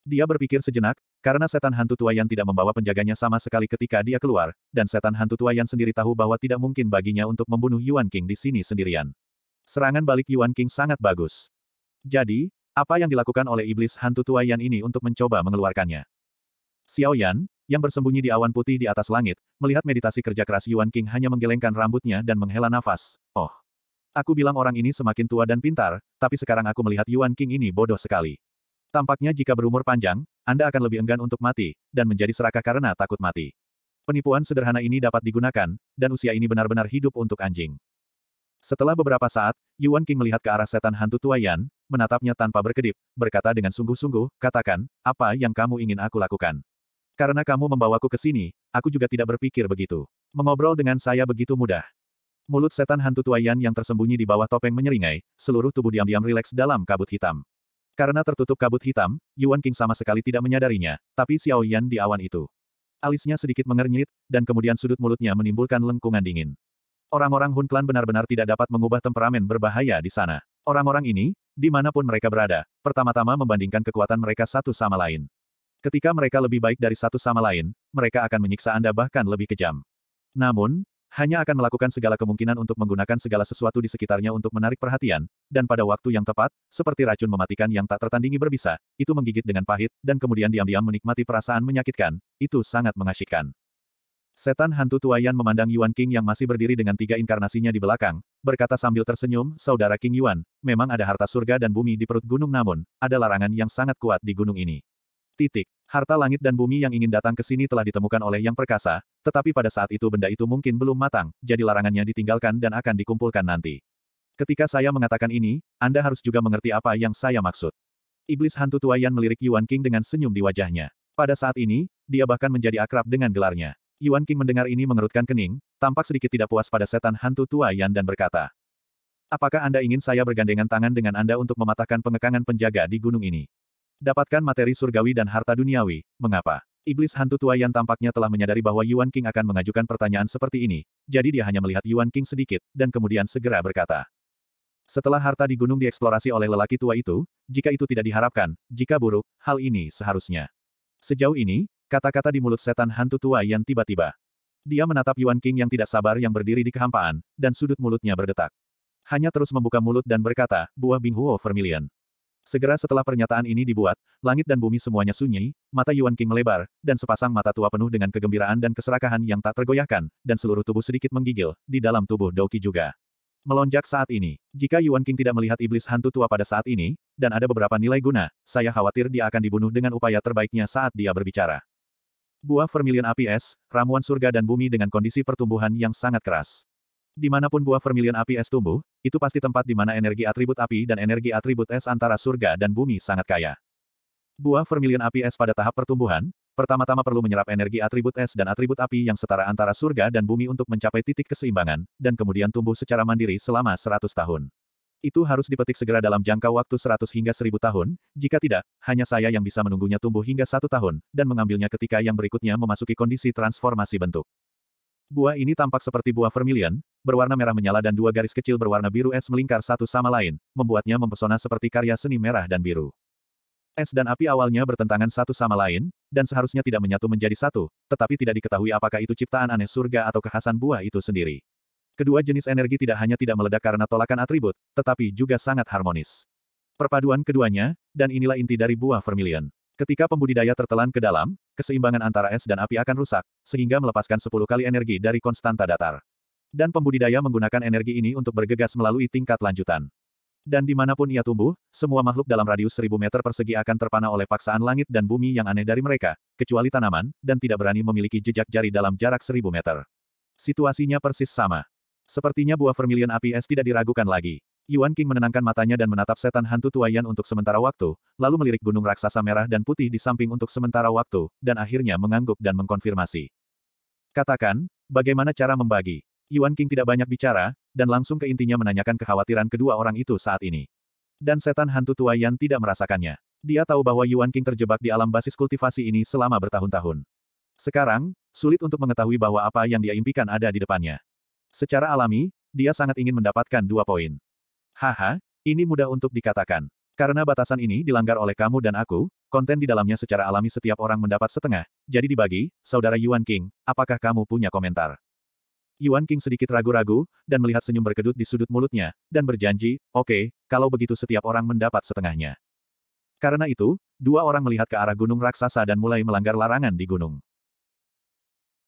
S1: Dia berpikir sejenak, karena setan hantu tua yang tidak membawa penjaganya sama sekali ketika dia keluar, dan setan hantu tua yang sendiri tahu bahwa tidak mungkin baginya untuk membunuh Yuan King di sini sendirian. Serangan balik Yuan King sangat bagus. Jadi, apa yang dilakukan oleh iblis hantu tua Yan ini untuk mencoba mengeluarkannya? Xiao Yan, yang bersembunyi di awan putih di atas langit, melihat meditasi kerja keras Yuan King hanya menggelengkan rambutnya dan menghela nafas. Oh. Aku bilang orang ini semakin tua dan pintar, tapi sekarang aku melihat Yuan King ini bodoh sekali. Tampaknya jika berumur panjang, Anda akan lebih enggan untuk mati, dan menjadi serakah karena takut mati. Penipuan sederhana ini dapat digunakan, dan usia ini benar-benar hidup untuk anjing. Setelah beberapa saat, Yuan King melihat ke arah setan hantu tua Yan, menatapnya tanpa berkedip, berkata dengan sungguh-sungguh, katakan, apa yang kamu ingin aku lakukan? Karena kamu membawaku ke sini, aku juga tidak berpikir begitu. Mengobrol dengan saya begitu mudah. Mulut setan hantu tua Yan yang tersembunyi di bawah topeng menyeringai, seluruh tubuh diam-diam rileks dalam kabut hitam. Karena tertutup kabut hitam, Yuan King sama sekali tidak menyadarinya, tapi Xiao Yan di awan itu. Alisnya sedikit mengernyit, dan kemudian sudut mulutnya menimbulkan lengkungan dingin. Orang-orang Hun Clan benar-benar tidak dapat mengubah temperamen berbahaya di sana. Orang-orang ini, dimanapun mereka berada, pertama-tama membandingkan kekuatan mereka satu sama lain. Ketika mereka lebih baik dari satu sama lain, mereka akan menyiksa Anda bahkan lebih kejam. Namun, hanya akan melakukan segala kemungkinan untuk menggunakan segala sesuatu di sekitarnya untuk menarik perhatian, dan pada waktu yang tepat, seperti racun mematikan yang tak tertandingi berbisa, itu menggigit dengan pahit, dan kemudian diam-diam menikmati perasaan menyakitkan, itu sangat mengasyikkan. Setan hantu tua Yan memandang Yuan King yang masih berdiri dengan tiga inkarnasinya di belakang, berkata sambil tersenyum, Saudara King Yuan, memang ada harta surga dan bumi di perut gunung namun, ada larangan yang sangat kuat di gunung ini. Titik. Harta langit dan bumi yang ingin datang ke sini telah ditemukan oleh Yang Perkasa, tetapi pada saat itu benda itu mungkin belum matang, jadi larangannya ditinggalkan dan akan dikumpulkan nanti. Ketika saya mengatakan ini, Anda harus juga mengerti apa yang saya maksud. Iblis hantu tua Yan melirik Yuan King dengan senyum di wajahnya. Pada saat ini, dia bahkan menjadi akrab dengan gelarnya. Yuan King mendengar ini mengerutkan kening, tampak sedikit tidak puas pada setan hantu tua Yan dan berkata, Apakah Anda ingin saya bergandengan tangan dengan Anda untuk mematahkan pengekangan penjaga di gunung ini? Dapatkan materi surgawi dan harta duniawi, mengapa? Iblis hantu tua yang tampaknya telah menyadari bahwa Yuan King akan mengajukan pertanyaan seperti ini, jadi dia hanya melihat Yuan King sedikit, dan kemudian segera berkata. Setelah harta di gunung dieksplorasi oleh lelaki tua itu, jika itu tidak diharapkan, jika buruk, hal ini seharusnya. Sejauh ini, kata-kata di mulut setan hantu tua yang tiba-tiba. Dia menatap Yuan King yang tidak sabar yang berdiri di kehampaan, dan sudut mulutnya berdetak. Hanya terus membuka mulut dan berkata, buah Binghuo Vermilion. Segera setelah pernyataan ini dibuat, langit dan bumi semuanya sunyi, mata Yuan King melebar, dan sepasang mata tua penuh dengan kegembiraan dan keserakahan yang tak tergoyahkan, dan seluruh tubuh sedikit menggigil, di dalam tubuh Doki juga. Melonjak saat ini, jika Yuan King tidak melihat iblis hantu tua pada saat ini, dan ada beberapa nilai guna, saya khawatir dia akan dibunuh dengan upaya terbaiknya saat dia berbicara. Buah vermilion api es, ramuan surga dan bumi dengan kondisi pertumbuhan yang sangat keras. Dimanapun buah vermilion api es tumbuh, itu pasti tempat di mana energi atribut api dan energi atribut es antara surga dan bumi sangat kaya. Buah vermilion api es pada tahap pertumbuhan, pertama-tama perlu menyerap energi atribut es dan atribut api yang setara antara surga dan bumi untuk mencapai titik keseimbangan, dan kemudian tumbuh secara mandiri selama 100 tahun. Itu harus dipetik segera dalam jangka waktu 100 hingga 1000 tahun, jika tidak, hanya saya yang bisa menunggunya tumbuh hingga satu tahun, dan mengambilnya ketika yang berikutnya memasuki kondisi transformasi bentuk. Buah ini tampak seperti buah vermilion, berwarna merah menyala dan dua garis kecil berwarna biru es melingkar satu sama lain, membuatnya mempesona seperti karya seni merah dan biru. Es dan api awalnya bertentangan satu sama lain, dan seharusnya tidak menyatu menjadi satu, tetapi tidak diketahui apakah itu ciptaan aneh surga atau kekhasan buah itu sendiri. Kedua jenis energi tidak hanya tidak meledak karena tolakan atribut, tetapi juga sangat harmonis. Perpaduan keduanya, dan inilah inti dari buah vermilion. Ketika pembudidaya tertelan ke dalam, keseimbangan antara es dan api akan rusak, sehingga melepaskan 10 kali energi dari konstanta datar. Dan pembudidaya menggunakan energi ini untuk bergegas melalui tingkat lanjutan. Dan dimanapun ia tumbuh, semua makhluk dalam radius 1000 meter persegi akan terpana oleh paksaan langit dan bumi yang aneh dari mereka, kecuali tanaman, dan tidak berani memiliki jejak jari dalam jarak 1000 meter. Situasinya persis sama. Sepertinya buah vermilion api es tidak diragukan lagi. Yuan King menenangkan matanya dan menatap setan hantu tua Yan untuk sementara waktu, lalu melirik gunung raksasa merah dan putih di samping untuk sementara waktu, dan akhirnya mengangguk dan mengkonfirmasi. Katakan, bagaimana cara membagi? Yuan King tidak banyak bicara, dan langsung ke intinya menanyakan kekhawatiran kedua orang itu saat ini. Dan setan hantu tua Yan tidak merasakannya. Dia tahu bahwa Yuan King terjebak di alam basis kultivasi ini selama bertahun-tahun. Sekarang, sulit untuk mengetahui bahwa apa yang dia impikan ada di depannya. Secara alami, dia sangat ingin mendapatkan dua poin. Haha, ini mudah untuk dikatakan. Karena batasan ini dilanggar oleh kamu dan aku, konten di dalamnya secara alami setiap orang mendapat setengah, jadi dibagi, saudara Yuan King, apakah kamu punya komentar? Yuan King sedikit ragu-ragu, dan melihat senyum berkedut di sudut mulutnya, dan berjanji, oke, okay, kalau begitu setiap orang mendapat setengahnya. Karena itu, dua orang melihat ke arah gunung raksasa dan mulai melanggar larangan di gunung.